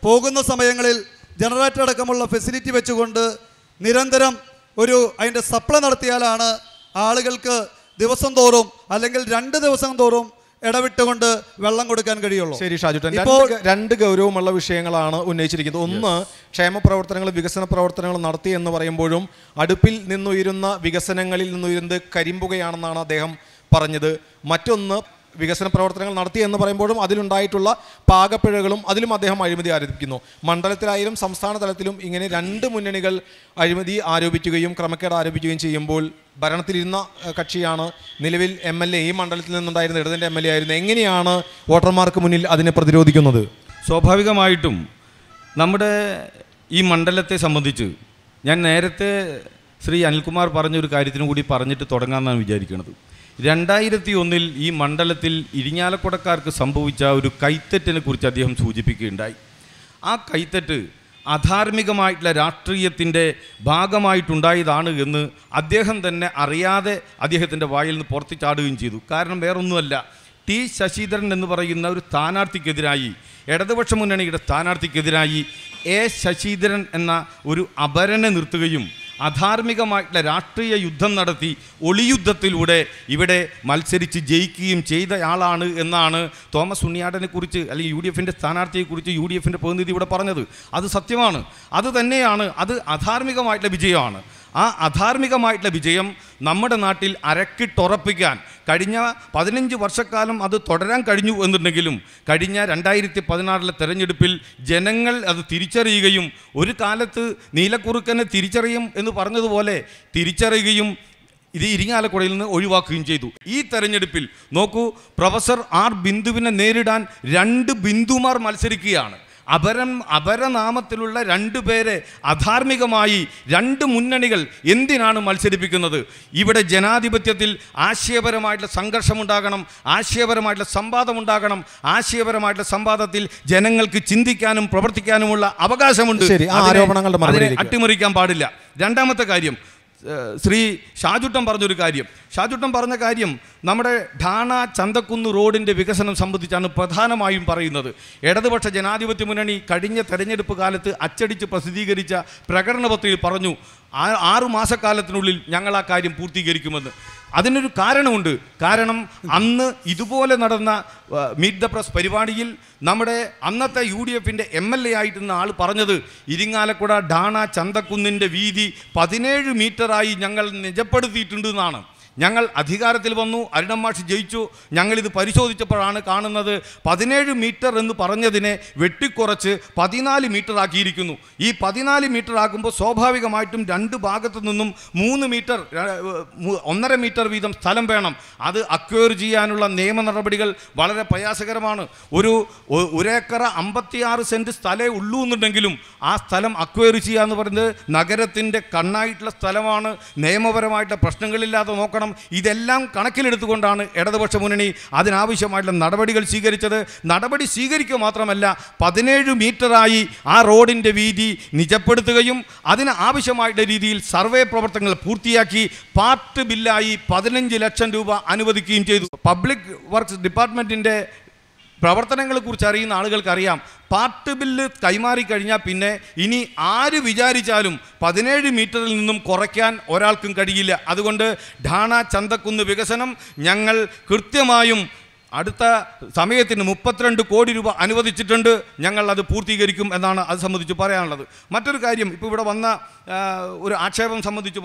[SPEAKER 1] പോകുന്ന സമയങ്ങളിൽ ജനറേറ്റർ അടക്കമുള്ള ഫെസിലിറ്റി വെച്ചുകൊണ്ട് നിരന്തരം ഒരു അതിൻ്റെ സപ്ലൈ നടത്തിയാലാണ് ആളുകൾക്ക് ദിവസം തോറും അല്ലെങ്കിൽ രണ്ട് ദിവസം തോറും ഇടവിട്ടുകൊണ്ട് വെള്ളം കൊടുക്കാൻ കഴിയുള്ളൂ ശരി ഷാജുട്ടൻ ഇപ്പോൾ
[SPEAKER 4] രണ്ട് ഗൗരവമുള്ള വിഷയങ്ങളാണ് ഉന്നയിച്ചിരിക്കുന്നത് ഒന്ന് ക്ഷേമ പ്രവർത്തനങ്ങൾ വികസന പ്രവർത്തനങ്ങൾ നടത്തി എന്ന് പറയുമ്പോഴും അടുപ്പിൽ നിന്നുയരുന്ന വികസനങ്ങളിൽ നിന്നുയരുന്നത് കരിമ്പുകയാണെന്നാണ് അദ്ദേഹം പറഞ്ഞത് മറ്റൊന്ന് വികസന പ്രവർത്തനങ്ങൾ നടത്തി എന്ന് പറയുമ്പോഴും അതിലുണ്ടായിട്ടുള്ള പാകപ്പിഴകളും അതിലും അദ്ദേഹം അഴിമതി ആരോപിക്കുന്നു മണ്ഡലത്തിലായാലും സംസ്ഥാന തലത്തിലും ഇങ്ങനെ രണ്ട് മുന്നണികൾ അഴിമതി ആരോപിക്കുകയും ക്രമക്കേട് ആരോപിക്കുകയും ചെയ്യുമ്പോൾ ഭരണത്തിലിരുന്ന കക്ഷിയാണ് നിലവിൽ എം എൽ എ ഈ മണ്ഡലത്തിൽ നിന്നുണ്ടായിരുന്ന ഇടതിൻ്റെ എം എൽ എ ആയിരുന്നു എങ്ങനെയാണ് വോട്ടർമാർക്ക് മുന്നിൽ അതിനെ പ്രതിരോധിക്കുന്നത് സ്വാഭാവികമായിട്ടും
[SPEAKER 2] നമ്മുടെ ഈ മണ്ഡലത്തെ സംബന്ധിച്ച് ഞാൻ നേരത്തെ ശ്രീ അനിൽകുമാർ പറഞ്ഞൊരു കാര്യത്തിനും കൂടി പറഞ്ഞിട്ട് തുടങ്ങാമെന്നാണ് വിചാരിക്കുന്നത് രണ്ടായിരത്തി ഒന്നിൽ ഈ മണ്ഡലത്തിൽ ഇരിഞ്ഞാലക്കുടക്കാർക്ക് സംഭവിച്ച ഒരു കൈത്തറ്റിനെ കുറിച്ച് അദ്ദേഹം സൂചിപ്പിക്കുകയുണ്ടായി ആ കൈത്തറ്റ് അധാർമികമായിട്ടുള്ള രാഷ്ട്രീയത്തിൻ്റെ ഭാഗമായിട്ടുണ്ടായതാണ് എന്ന് അദ്ദേഹം തന്നെ അറിയാതെ അദ്ദേഹത്തിൻ്റെ വായിൽ നിന്ന് പുറത്തു ചാടുകയും ചെയ്തു കാരണം വേറൊന്നുമല്ല ടി ശശിധരൻ എന്ന് പറയുന്ന ഒരു സ്ഥാനാർത്ഥിക്കെതിരായി ഇടതുപക്ഷ മുന്നണിയുടെ സ്ഥാനാർത്ഥിക്കെതിരായി എ ശശിധരൻ എന്ന ഒരു അപരനെ നിർത്തുകയും അധാർമികമായിട്ടുള്ള രാഷ്ട്രീയ യുദ്ധം നടത്തി ഒളിയുദ്ധത്തിലൂടെ ഇവിടെ മത്സരിച്ച് ജയിക്കുകയും ചെയ്തയാളാണ് എന്നാണ് തോമസ് ഉണ്ണിയാടനെ കുറിച്ച് അല്ലെങ്കിൽ യു ഡി എഫിൻ്റെ സ്ഥാനാർത്ഥിയെക്കുറിച്ച് യു ഡി എഫിൻ്റെ പ്രതിനിധി ഇവിടെ പറഞ്ഞത് അത് സത്യമാണ് അത് തന്നെയാണ് അത് അധാർമികമായിട്ടുള്ള വിജയമാണ് ആ അധാർമികമായിട്ടുള്ള വിജയം നമ്മുടെ നാട്ടിൽ അരക്കിട്ടുറപ്പിക്കാൻ കഴിഞ്ഞ പതിനഞ്ച് വർഷക്കാലം അത് തുടരാൻ കഴിഞ്ഞു എന്നുണ്ടെങ്കിലും കഴിഞ്ഞ രണ്ടായിരത്തി പതിനാറിലെ തെരഞ്ഞെടുപ്പിൽ ജനങ്ങൾ അത് തിരിച്ചറിയുകയും ഒരു കാലത്ത് നീലക്കുറുക്കനെ തിരിച്ചറിയും എന്ന് പറഞ്ഞതുപോലെ തിരിച്ചറിയുകയും ഇത് ഇരിങ്ങാലക്കുടയിൽ നിന്ന് ഒഴിവാക്കുകയും ചെയ്തു ഈ തെരഞ്ഞെടുപ്പിൽ നോക്കൂ പ്രൊഫസർ ആർ ബിന്ദുവിനെ നേരിടാൻ രണ്ട് ബിന്ദുമാർ മത്സരിക്കുകയാണ് അപരം അപരനാമത്തിലുള്ള രണ്ടു പേരെ അധാർമികമായി രണ്ട് മുന്നണികൾ എന്തിനാണ് മത്സരിപ്പിക്കുന്നത് ഇവിടെ ജനാധിപത്യത്തിൽ ആശയപരമായിട്ടുള്ള സംഘർഷമുണ്ടാകണം ആശയപരമായിട്ടുള്ള സംവാദമുണ്ടാകണം ആശയപരമായിട്ടുള്ള സംവാദത്തിൽ ജനങ്ങൾക്ക് ചിന്തിക്കാനും പ്രവർത്തിക്കാനുമുള്ള അവകാശമുണ്ട് അട്ടിമറിക്കാൻ പാടില്ല രണ്ടാമത്തെ കാര്യം ശ്രീ ഷാജുട്ടം പറഞ്ഞൊരു കാര്യം ഷാജുട്ടം പറഞ്ഞ കാര്യം നമ്മുടെ ഠാണ ചന്തക്കുന്ന് റോഡിൻ്റെ വികസനം സംബന്ധിച്ചാണ് പ്രധാനമായും പറയുന്നത് ഇടതുപക്ഷ ജനാധിപത്യ മുന്നണി കഴിഞ്ഞ തെരഞ്ഞെടുപ്പ് കാലത്ത് അച്ചടിച്ച് പ്രസിദ്ധീകരിച്ച പ്രകടനപത്രയിൽ പറഞ്ഞു ആറ് മാസക്കാലത്തിനുള്ളിൽ ഞങ്ങൾ ആ കാര്യം പൂർത്തീകരിക്കുമെന്ന് അതിനൊരു കാരണമുണ്ട് കാരണം അന്ന് ഇതുപോലെ നടന്ന മീറ്റ് ദ പ്രസ് പരിപാടിയിൽ നമ്മുടെ അന്നത്തെ യു ഡി എഫിൻ്റെ എം എൽ എ ആയിരുന്ന ആൾ പറഞ്ഞത് ഇരിങ്ങാലക്കുട ഡാണ ചന്തക്കുന്നിൻ്റെ വീതി പതിനേഴ് മീറ്ററായി ഞങ്ങൾ നിജപ്പെടുത്തിയിട്ടുണ്ട് എന്നാണ് ഞങ്ങൾ അധികാരത്തിൽ വന്നു അരുണം ജയിച്ചു ഞങ്ങളിത് പരിശോധിച്ചപ്പോഴാണ് കാണുന്നത് പതിനേഴ് മീറ്റർ എന്ന് പറഞ്ഞതിനെ വെട്ടിക്കുറച്ച് പതിനാല് മീറ്റർ ആക്കിയിരിക്കുന്നു ഈ പതിനാല് മീറ്റർ ആക്കുമ്പോൾ സ്വാഭാവികമായിട്ടും രണ്ട് ഭാഗത്തു നിന്നും മൂന്ന് മീറ്റർ ഒന്നര മീറ്റർ വീതം സ്ഥലം വേണം അത് അക്വയർ ചെയ്യാനുള്ള നിയമ നടപടികൾ വളരെ പ്രയാസകരമാണ് ഒരു ഒരേക്കറ അമ്പത്തിയാറ് സെൻറ്റ് സ്ഥലമേ ഉള്ളൂ എന്നുണ്ടെങ്കിലും ആ സ്ഥലം അക്വയർ ചെയ്യുക എന്ന് പറയുന്നത് നഗരത്തിൻ്റെ കണ്ണായിട്ടുള്ള സ്ഥലമാണ് നിയമപരമായിട്ട് പ്രശ്നങ്ങളില്ലാതെ നോക്കണം ചെയ്യണം ഇതെല്ലാം കണക്കിലെടുത്തുകൊണ്ടാണ് ഇടതുപക്ഷ മുന്നണി അതിനാവശ്യമായിട്ടുള്ള നടപടികൾ സ്വീകരിച്ചത് നടപടി സ്വീകരിക്കുക മാത്രമല്ല പതിനേഴ് മീറ്ററായി ആ റോഡിൻ്റെ വീതി നിജപ്പെടുത്തുകയും അതിന് ആവശ്യമായിട്ടുള്ള രീതിയിൽ സർവേ പ്രവർത്തനങ്ങൾ പൂർത്തിയാക്കി പാർട്ട് ബില്ലായി പതിനഞ്ച് ലക്ഷം രൂപ അനുവദിക്കുകയും ചെയ്തു പബ്ലിക് വർക്ക്സ് ഡിപ്പാർട്ട്മെൻറ്റിൻ്റെ പ്രവർത്തനങ്ങളെ കുറിച്ച് അറിയുന്ന ആളുകൾക്കറിയാം പാർട്ട് ബില്ല് കൈമാറി കഴിഞ്ഞാൽ പിന്നെ ഇനി ആര് വിചാരിച്ചാലും പതിനേഴ് മീറ്ററിൽ നിന്നും കുറയ്ക്കാൻ ഒരാൾക്കും കഴിയില്ല അതുകൊണ്ട് ഢാണ ചന്തക്കുന്ന് വികസനം ഞങ്ങൾ കൃത്യമായും അടുത്ത സമയത്തിന് മുപ്പത്തിരണ്ട് കോടി രൂപ അനുവദിച്ചിട്ടുണ്ട് ഞങ്ങൾ അത് പൂർത്തീകരിക്കും എന്നാണ് അത് സംബന്ധിച്ച് പറയാനുള്ളത് മറ്റൊരു കാര്യം ഇപ്പോൾ ഇവിടെ വന്ന ഒരു ആക്ഷേപം സംബന്ധിച്ച്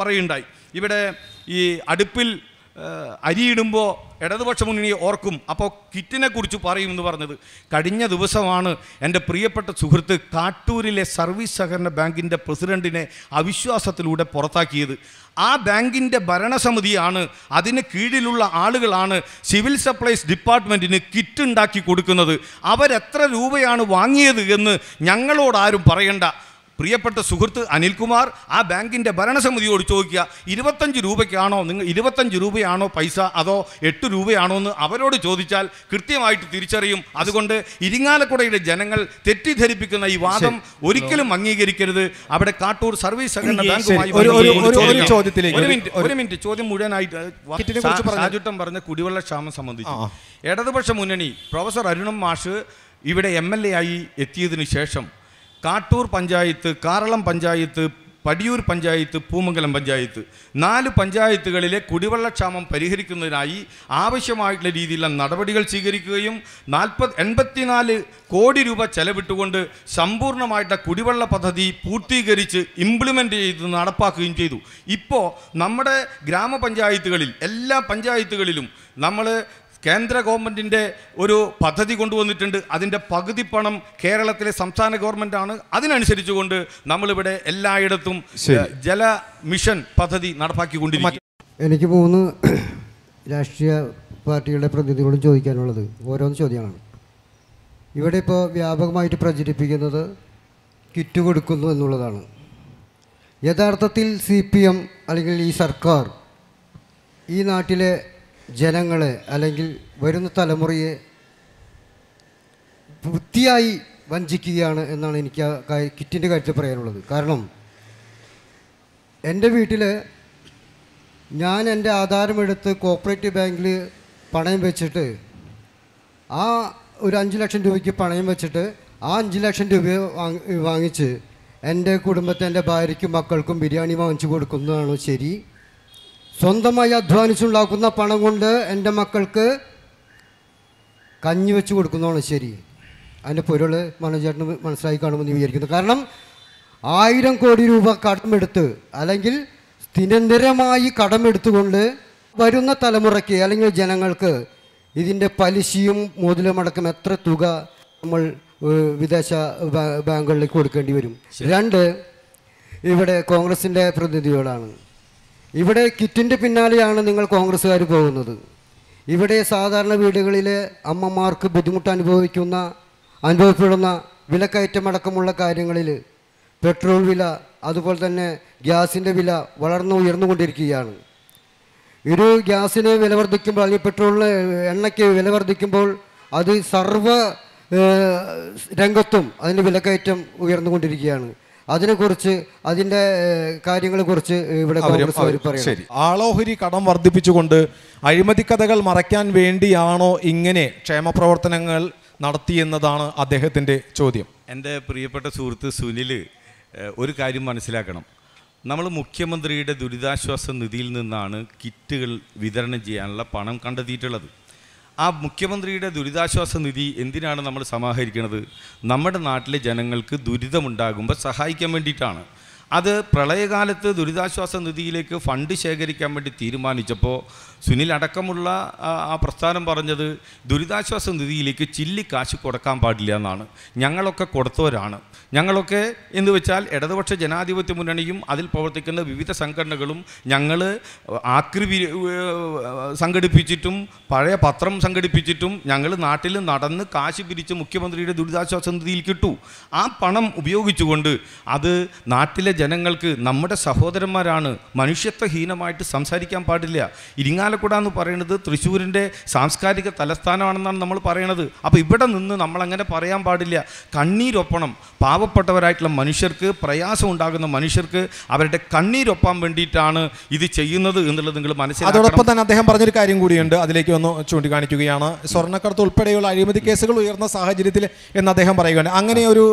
[SPEAKER 2] പറയുണ്ടായി ഇവിടെ ഈ അടുപ്പിൽ അരിയിടുമ്പോൾ ഇടതുപക്ഷ മുന്നണി ഓർക്കും അപ്പോൾ കിറ്റിനെ കുറിച്ച് പറയും എന്ന് പറഞ്ഞത് കഴിഞ്ഞ ദിവസമാണ് എൻ്റെ പ്രിയപ്പെട്ട സുഹൃത്ത് കാട്ടൂരിലെ സർവീസ് സഹകരണ ബാങ്കിൻ്റെ പ്രസിഡൻറ്റിനെ അവിശ്വാസത്തിലൂടെ പുറത്താക്കിയത് ആ ബാങ്കിൻ്റെ ഭരണസമിതിയാണ് അതിന് കീഴിലുള്ള ആളുകളാണ് സിവിൽ സപ്ലൈസ് ഡിപ്പാർട്ട്മെൻറ്റിന് കിറ്റ് ഉണ്ടാക്കി കൊടുക്കുന്നത് അവരെത്ര രൂപയാണ് വാങ്ങിയത് എന്ന് ഞങ്ങളോട് ആരും പറയണ്ട പ്രിയപ്പെട്ട സുഹൃത്ത് അനിൽകുമാർ ആ ബാങ്കിൻ്റെ ഭരണസമിതിയോട് ചോദിക്കുക ഇരുപത്തഞ്ച് രൂപയ്ക്കാണോ നിങ്ങൾ ഇരുപത്തഞ്ച് രൂപയാണോ പൈസ അതോ എട്ട് രൂപയാണോ എന്ന് അവരോട് ചോദിച്ചാൽ കൃത്യമായിട്ട് തിരിച്ചറിയും അതുകൊണ്ട് ഇരിങ്ങാലക്കുടയുടെ ജനങ്ങൾ തെറ്റിദ്ധരിപ്പിക്കുന്ന ഈ വാദം ഒരിക്കലും അംഗീകരിക്കരുത് അവിടെ കാട്ടൂർ സർവീസ് സഹകരണ ബാങ്കുമായി ഒരു മിനിറ്റ് ചോദ്യം മുഴുവനായിട്ട് രാജുട്ടം പറഞ്ഞ കുടിവെള്ള ക്ഷാമം സംബന്ധിച്ച് ഇടതുപക്ഷ മുന്നണി പ്രൊഫസർ അരുണം മാഷ് ഇവിടെ എം എൽ എ ആയി എത്തിയതിനു ശേഷം കാട്ടൂർ പഞ്ചായത്ത് കാറളം പഞ്ചായത്ത് പടിയൂർ പഞ്ചായത്ത് പൂമംഗലം പഞ്ചായത്ത് നാല് പഞ്ചായത്തുകളിലെ കുടിവെള്ളക്ഷാമം പരിഹരിക്കുന്നതിനായി ആവശ്യമായിട്ടുള്ള രീതിയിലുള്ള നടപടികൾ സ്വീകരിക്കുകയും നാൽപ്പത് എൺപത്തിനാല് കോടി രൂപ ചെലവിട്ടുകൊണ്ട് സമ്പൂർണ്ണമായിട്ട് കുടിവെള്ള പദ്ധതി പൂർത്തീകരിച്ച് ഇംപ്ലിമെൻ്റ് ചെയ്ത് നടപ്പാക്കുകയും ചെയ്തു ഇപ്പോൾ നമ്മുടെ ഗ്രാമപഞ്ചായത്തുകളിൽ എല്ലാ പഞ്ചായത്തുകളിലും നമ്മൾ കേന്ദ്ര ഗവൺമെൻറ്റിൻ്റെ ഒരു പദ്ധതി കൊണ്ടുവന്നിട്ടുണ്ട് അതിൻ്റെ പകുതി പണം കേരളത്തിലെ സംസ്ഥാന ഗവൺമെൻറ്റാണ് അതിനനുസരിച്ചുകൊണ്ട് നമ്മളിവിടെ എല്ലായിടത്തും ജല മിഷൻ പദ്ധതി നടപ്പാക്കിക്കൊണ്ടിരിക്കും
[SPEAKER 5] എനിക്ക് മൂന്ന് രാഷ്ട്രീയ പാർട്ടികളുടെ പ്രതിനിധികളും ചോദിക്കാനുള്ളത് ഓരോന്ന് ചോദ്യമാണ് ഇവിടെ ഇപ്പോൾ വ്യാപകമായിട്ട് പ്രചരിപ്പിക്കുന്നത് കിറ്റ് കൊടുക്കുന്നു എന്നുള്ളതാണ് യഥാർത്ഥത്തിൽ സി പി എം അല്ലെങ്കിൽ ഈ സർക്കാർ ഈ നാട്ടിലെ ജനങ്ങളെ അല്ലെങ്കിൽ വരുന്ന തലമുറയെ വൃത്തിയായി വഞ്ചിക്കുകയാണ് എന്നാണ് എനിക്ക് ആ കിറ്റിൻ്റെ കാര്യത്തിൽ പറയാനുള്ളത് കാരണം എൻ്റെ വീട്ടിൽ ഞാൻ എൻ്റെ ആധാരമെടുത്ത് കോപ്പറേറ്റീവ് ബാങ്കിൽ പണയം വെച്ചിട്ട് ആ ഒരു അഞ്ച് ലക്ഷം രൂപയ്ക്ക് പണയം വെച്ചിട്ട് ആ അഞ്ച് ലക്ഷം രൂപ വാങ്ങിച്ച് എൻ്റെ കുടുംബത്തെ എൻ്റെ ഭാര്യയ്ക്കും മക്കൾക്കും ബിരിയാണി വാങ്ങിച്ചു കൊടുക്കുന്നതാണോ ശരി സ്വന്തമായി അധ്വാനിച്ചുണ്ടാക്കുന്ന പണം കൊണ്ട് എൻ്റെ മക്കൾക്ക് കഞ്ഞി വെച്ച് കൊടുക്കുന്നതാണ് ശരി അതിൻ്റെ പൊരുൾ മനോജേട്ടന് മനസ്സിലായി കാണുമെന്ന് വിചാരിക്കുന്നു കാരണം ആയിരം കോടി രൂപ കടമെടുത്ത് അല്ലെങ്കിൽ സ്ഥിരന്തരമായി കടമെടുത്തുകൊണ്ട് വരുന്ന തലമുറയ്ക്ക് അല്ലെങ്കിൽ ജനങ്ങൾക്ക് ഇതിൻ്റെ പലിശയും മോതിലുമടക്കം എത്ര തുക നമ്മൾ വിദേശ ബാങ്കുകളിലേക്ക് കൊടുക്കേണ്ടി വരും രണ്ട് ഇവിടെ കോൺഗ്രസിൻ്റെ പ്രതിനിധികളാണ് ഇവിടെ കിറ്റിൻ്റെ പിന്നാലെയാണ് നിങ്ങൾ കോൺഗ്രസ്സുകാർ പോകുന്നത് ഇവിടെ സാധാരണ വീടുകളിലെ അമ്മമാർക്ക് ബുദ്ധിമുട്ട് അനുഭവിക്കുന്ന അനുഭവപ്പെടുന്ന വിലക്കയറ്റമടക്കമുള്ള കാര്യങ്ങളിൽ പെട്രോൾ വില അതുപോലെ തന്നെ ഗ്യാസിൻ്റെ വില വളർന്നു ഉയർന്നുകൊണ്ടിരിക്കുകയാണ് ഒരു ഗ്യാസിന് വില വർദ്ധിക്കുമ്പോൾ അല്ലെങ്കിൽ പെട്രോളിന് എണ്ണയ്ക്ക് വില വർദ്ധിക്കുമ്പോൾ അത് സർവ രംഗത്തും അതിൻ്റെ വിലക്കയറ്റം ഉയർന്നുകൊണ്ടിരിക്കുകയാണ് അതിനെക്കുറിച്ച് അതിൻ്റെ കുറിച്ച് ഇവിടെ ശരി
[SPEAKER 4] ആളോഹരി കടം വർദ്ധിപ്പിച്ചുകൊണ്ട് അഴിമതി കഥകൾ മറയ്ക്കാൻ വേണ്ടിയാണോ ഇങ്ങനെ ക്ഷേമപ്രവർത്തനങ്ങൾ നടത്തിയെന്നതാണ് അദ്ദേഹത്തിൻ്റെ ചോദ്യം
[SPEAKER 2] എൻ്റെ പ്രിയപ്പെട്ട സുഹൃത്ത് സുനിൽ ഒരു കാര്യം മനസ്സിലാക്കണം നമ്മൾ മുഖ്യമന്ത്രിയുടെ ദുരിതാശ്വാസ നിധിയിൽ നിന്നാണ് കിറ്റുകൾ വിതരണം ചെയ്യാനുള്ള പണം കണ്ടെത്തിയിട്ടുള്ളത് ആ മുഖ്യമന്ത്രിയുടെ ദുരിതാശ്വാസ നിധി എന്തിനാണ് നമ്മൾ സമാഹരിക്കുന്നത് നമ്മുടെ നാട്ടിലെ ജനങ്ങൾക്ക് ദുരിതമുണ്ടാകുമ്പോൾ സഹായിക്കാൻ വേണ്ടിയിട്ടാണ് അത് പ്രളയകാലത്ത് ദുരിതാശ്വാസ നിധിയിലേക്ക് ഫണ്ട് ശേഖരിക്കാൻ വേണ്ടി തീരുമാനിച്ചപ്പോൾ സുനിൽ അടക്കമുള്ള ആ പ്രസ്ഥാനം പറഞ്ഞത് ദുരിതാശ്വാസ നിധിയിലേക്ക് ചില്ലി കാശ് കൊടുക്കാൻ പാടില്ല എന്നാണ് ഞങ്ങളൊക്കെ കൊടുത്തവരാണ് ഞങ്ങളൊക്കെ എന്ന് വെച്ചാൽ ഇടതുപക്ഷ ജനാധിപത്യ മുന്നണിയും അതിൽ പ്രവർത്തിക്കുന്ന വിവിധ സംഘടനകളും ഞങ്ങൾ ആക്രി സംഘടിപ്പിച്ചിട്ടും പഴയ പത്രം സംഘടിപ്പിച്ചിട്ടും ഞങ്ങൾ നാട്ടിൽ നടന്ന് കാശ് പിരിച്ച് മുഖ്യമന്ത്രിയുടെ ദുരിതാശ്വാസ നിധിയിൽ കിട്ടു ആ പണം ഉപയോഗിച്ചുകൊണ്ട് അത് നാട്ടിലെ ജനങ്ങൾക്ക് നമ്മുടെ സഹോദരന്മാരാണ് മനുഷ്യത്വഹീനമായിട്ട് സംസാരിക്കാൻ പാടില്ല ഇരിങ്ങാ ചാലക്കുട എന്ന് പറയുന്നത് തൃശ്ശൂരിൻ്റെ സാംസ്കാരിക തലസ്ഥാനമാണെന്നാണ് നമ്മൾ പറയണത് അപ്പോൾ ഇവിടെ നിന്ന് നമ്മളങ്ങനെ പറയാൻ പാടില്ല കണ്ണീരൊപ്പണം പാവപ്പെട്ടവരായിട്ടുള്ള മനുഷ്യർക്ക് പ്രയാസം ഉണ്ടാകുന്ന മനുഷ്യർക്ക് അവരുടെ കണ്ണീരൊപ്പാൻ വേണ്ടിയിട്ടാണ് ഇത് ചെയ്യുന്നത് എന്നുള്ളത് നിങ്ങൾ മനസ്സിലാക്കി അതോടൊപ്പം തന്നെ അദ്ദേഹം
[SPEAKER 4] പറഞ്ഞൊരു കാര്യം കൂടിയുണ്ട് അതിലേക്ക് ഒന്ന് ചൂണ്ടിക്കാണിക്കുകയാണ് സ്വർണ്ണക്കടത്ത് ഉൾപ്പെടെയുള്ള അഴിമതി കേസുകൾ ഉയർന്ന സാഹചര്യത്തിൽ എന്ന് അദ്ദേഹം പറയുകയാണ് അങ്ങനെ ഒരു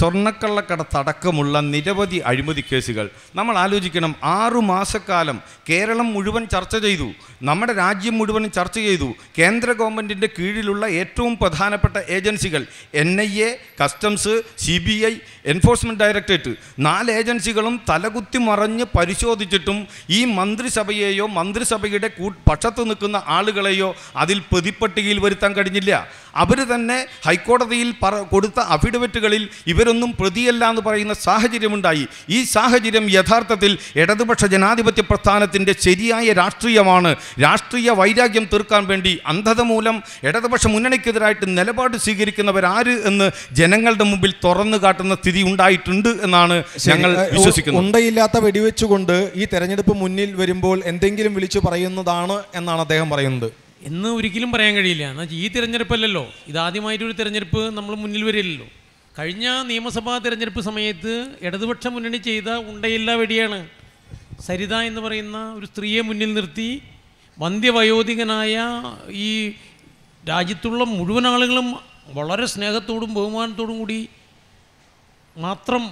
[SPEAKER 2] സ്വർണ്ണക്കള്ളക്കടത്തടക്കമുള്ള നിരവധി അഴിമതി കേസുകൾ നമ്മൾ ആലോചിക്കണം ആറു മാസക്കാലം കേരളം മുഴുവൻ ചർച്ച ചെയ്തു നമ്മുടെ രാജ്യം മുഴുവൻ ചർച്ച ചെയ്തു കേന്ദ്ര ഗവൺമെൻറ്റിൻ്റെ കീഴിലുള്ള ഏറ്റവും പ്രധാനപ്പെട്ട ഏജൻസികൾ N I A customs C B I enforcement directorate നാല് ഏജൻസികളും തലകുത്തി മറഞ്ഞ് പരിശോധിച്ചിട്ടും ഈ മന്ത്രിസഭയെയോ മന്ത്രിസഭയുടെ കൂ പക്ഷത്ത് നിൽക്കുന്ന ആളുകളെയോ അതിൽ പ്രതിപ്പട്ടികയിൽ വരുത്താൻ കഴിഞ്ഞില്ല അവർ തന്നെ ഹൈക്കോടതിയിൽ പറ കൊടുത്ത അഫിഡവിറ്റുകളിൽ ഇവരൊന്നും പ്രതിയല്ല എന്ന് പറയുന്ന സാഹചര്യമുണ്ടായി ഈ സാഹചര്യം യഥാർത്ഥത്തിൽ ഇടതുപക്ഷ ജനാധിപത്യ പ്രസ്ഥാനത്തിൻ്റെ ശരിയായ രാഷ്ട്രീയമാണ് രാഷ്ട്രീയ വൈരാഗ്യം തീർക്കാൻ വേണ്ടി അന്ധത മൂലം ഇടതുപക്ഷ മുന്നണിക്കെതിരായിട്ട് നിലപാട് സ്വീകരിക്കുന്നവരാര് എന്ന് ജനങ്ങളുടെ മുമ്പിൽ തുറന്നു കാട്ടുന്ന സ്ഥിതി ഉണ്ടായിട്ടുണ്ട് എന്നാണ് ഞങ്ങൾ വിശ്വസിക്കുന്നത്
[SPEAKER 4] ഉണ്ടയില്ലാത്ത വെടിവെച്ചുകൊണ്ട് ഈ തെരഞ്ഞെടുപ്പ് മുന്നിൽ വരുമ്പോൾ എന്തെങ്കിലും വിളിച്ചു പറയുന്നതാണ് എന്നാണ് അദ്ദേഹം പറയുന്നത്
[SPEAKER 3] എന്ന് ഒരിക്കലും പറയാൻ കഴിയില്ല എന്നാൽ ഈ തിരഞ്ഞെടുപ്പല്ലല്ലോ ഇതാദ്യമായിട്ടൊരു തിരഞ്ഞെടുപ്പ് നമ്മൾ മുന്നിൽ വരില്ലല്ലോ കഴിഞ്ഞ നിയമസഭാ തിരഞ്ഞെടുപ്പ് സമയത്ത് ഇടതുപക്ഷ മുന്നണി ചെയ്ത ഉണ്ടയില്ല വെടിയാണ് സരിത എന്ന് പറയുന്ന ഒരു സ്ത്രീയെ മുന്നിൽ നിർത്തി വന്ധ്യവയോധികനായ ഈ രാജ്യത്തുള്ള മുഴുവൻ ആളുകളും വളരെ സ്നേഹത്തോടും ബഹുമാനത്തോടും കൂടി മാത്രം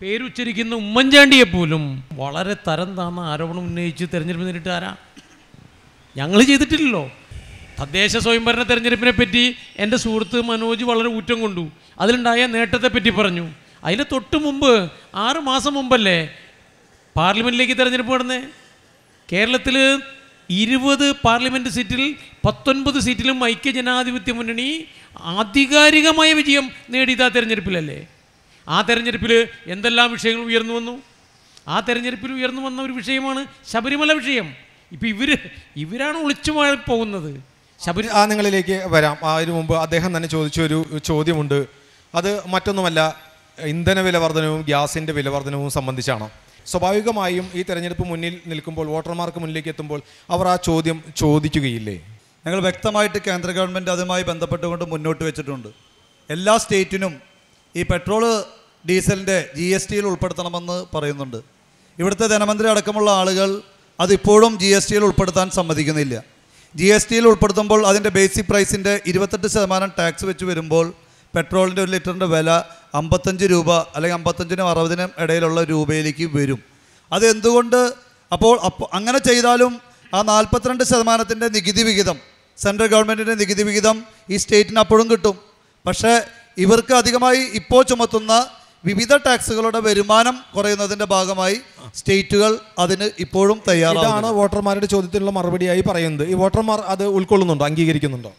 [SPEAKER 3] പേരുച്ചരിക്കുന്ന ഉമ്മൻചാണ്ടിയെ പോലും വളരെ തരം താന്ന ആരോപണം ഉന്നയിച്ച് തിരഞ്ഞെടുപ്പ് നേരിട്ട് ആരാ ഞങ്ങൾ ചെയ്തിട്ടില്ലല്ലോ തദ്ദേശ സ്വയംഭരണ തെരഞ്ഞെടുപ്പിനെ പറ്റി എൻ്റെ സുഹൃത്ത് മനോജ് വളരെ ഊറ്റം കൊണ്ടു അതിലുണ്ടായ നേട്ടത്തെ പറ്റി പറഞ്ഞു അതിന് തൊട്ട് മുമ്പ് ആറ് മാസം മുമ്പല്ലേ പാർലമെൻറ്റിലേക്ക് തിരഞ്ഞെടുപ്പ് നടന്നേ കേരളത്തിൽ ഇരുപത് പാർലമെൻറ്റ് സീറ്റിൽ പത്തൊൻപത് സീറ്റിലും ഐക്യ ജനാധിപത്യ മുന്നണി ആധികാരികമായ വിജയം നേടിയത് ആ തെരഞ്ഞെടുപ്പിലല്ലേ ആ തെരഞ്ഞെടുപ്പിൽ എന്തെല്ലാം വിഷയങ്ങൾ ഉയർന്നു വന്നു ആ തെരഞ്ഞെടുപ്പിൽ ഉയർന്നു വന്ന ഒരു വിഷയമാണ് ശബരിമല വിഷയം ഇപ്പൊ ഇവര് ഇവരാണ് ഒളിച്ചു പോകുന്നത് ശബരി ആ നിങ്ങളിലേക്ക്
[SPEAKER 4] വരാം അതിനു മുമ്പ് അദ്ദേഹം തന്നെ ചോദിച്ച ഒരു ചോദ്യമുണ്ട് അത് മറ്റൊന്നുമല്ല ഇന്ധന വില വർധനവും ഗ്യാസിൻ്റെ വില വർധനവും സംബന്ധിച്ചാണ് സ്വാഭാവികമായും ഈ തെരഞ്ഞെടുപ്പ് മുന്നിൽ
[SPEAKER 1] നിൽക്കുമ്പോൾ വോട്ടർമാർക്ക് മുന്നിലേക്ക് എത്തുമ്പോൾ അവർ ആ ചോദ്യം ചോദിക്കുകയില്ലേ ഞങ്ങൾ വ്യക്തമായിട്ട് കേന്ദ്ര ഗവൺമെൻറ് അതുമായി ബന്ധപ്പെട്ടുകൊണ്ട് മുന്നോട്ട് വെച്ചിട്ടുണ്ട് എല്ലാ സ്റ്റേറ്റിനും ഈ പെട്രോള് ഡീസലിൻ്റെ ജി എസ് ടിയിൽ ഉൾപ്പെടുത്തണമെന്ന് പറയുന്നുണ്ട് ഇവിടുത്തെ ധനമന്ത്രി അടക്കമുള്ള ആളുകൾ അതിപ്പോഴും ജി എസ് ടിയിൽ ഉൾപ്പെടുത്താൻ സമ്മതിക്കുന്നില്ല ജി എസ് ടിയിൽ ഉൾപ്പെടുത്തുമ്പോൾ അതിൻ്റെ ബേസിക് പ്രൈസിൻ്റെ ഇരുപത്തെട്ട് ശതമാനം ടാക്സ് വെച്ച് വരുമ്പോൾ പെട്രോളിൻ്റെ ഒരു ലിറ്ററിൻ്റെ വില അമ്പത്തഞ്ച് രൂപ അല്ലെങ്കിൽ അമ്പത്തഞ്ചിനും അറുപതിനും ഇടയിലുള്ള രൂപയിലേക്ക് വരും അത് എന്തുകൊണ്ട് അപ്പോൾ അപ്പോൾ അങ്ങനെ ചെയ്താലും ആ നാൽപ്പത്തിരണ്ട് ശതമാനത്തിൻ്റെ നികുതി വിഹിതം സെൻട്രൽ ഗവൺമെൻറ്റിൻ്റെ നികുതി വിഹിതം ഈ സ്റ്റേറ്റിന് അപ്പോഴും കിട്ടും പക്ഷേ ഇവർക്ക് അധികമായി ഇപ്പോൾ ചുമത്തുന്ന വിവിധ ടാക്സുകളുടെ വരുമാനം കുറയുന്നതിന്റെ ഭാഗമായി സ്റ്റേറ്റുകൾ അതിന് ഇപ്പോഴും തയ്യാറാണ് വോട്ടർമാരുടെ ചോദ്യത്തിനുള്ള മറുപടിയായി പറയുന്നത് ഈ വോട്ടർമാർ അത് ഉൾക്കൊള്ളുന്നുണ്ടോ അംഗീകരിക്കുന്നുണ്ടോ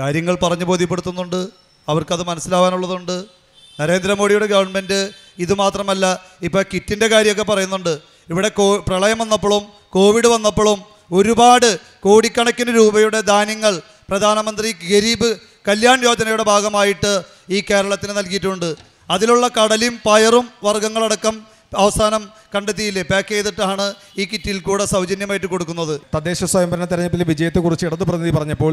[SPEAKER 1] കാര്യങ്ങൾ പറഞ്ഞു ബോധ്യപ്പെടുത്തുന്നുണ്ട് അവർക്കത് മനസ്സിലാവാനുള്ളതുണ്ട് നരേന്ദ്രമോദിയുടെ ഗവൺമെൻറ് ഇതുമാത്രമല്ല ഇപ്പോൾ കിറ്റിൻ്റെ കാര്യമൊക്കെ പറയുന്നുണ്ട് ഇവിടെ പ്രളയം വന്നപ്പോഴും കോവിഡ് വന്നപ്പോഴും ഒരുപാട് കോടിക്കണക്കിന് രൂപയുടെ ധാന്യങ്ങൾ പ്രധാനമന്ത്രി ഗരീബ് കല്യാൺ യോജനയുടെ ഭാഗമായിട്ട് ഈ കേരളത്തിന് നൽകിയിട്ടുണ്ട് അതിലുള്ള കടലും പയറും വർഗങ്ങളടക്കം അവസാനം കണ്ടെത്തിയില്ലേ പാക്ക് ചെയ്തിട്ടാണ് ഈ കിറ്റിൽ കൂടെ സൗജന്യമായിട്ട് കൊടുക്കുന്നത്
[SPEAKER 4] തദ്ദേശ സ്വയംഭരണ തെരഞ്ഞെടുപ്പിലെ വിജയത്തെക്കുറിച്ച് ഇടതു പ്രതിനിധി പറഞ്ഞപ്പോൾ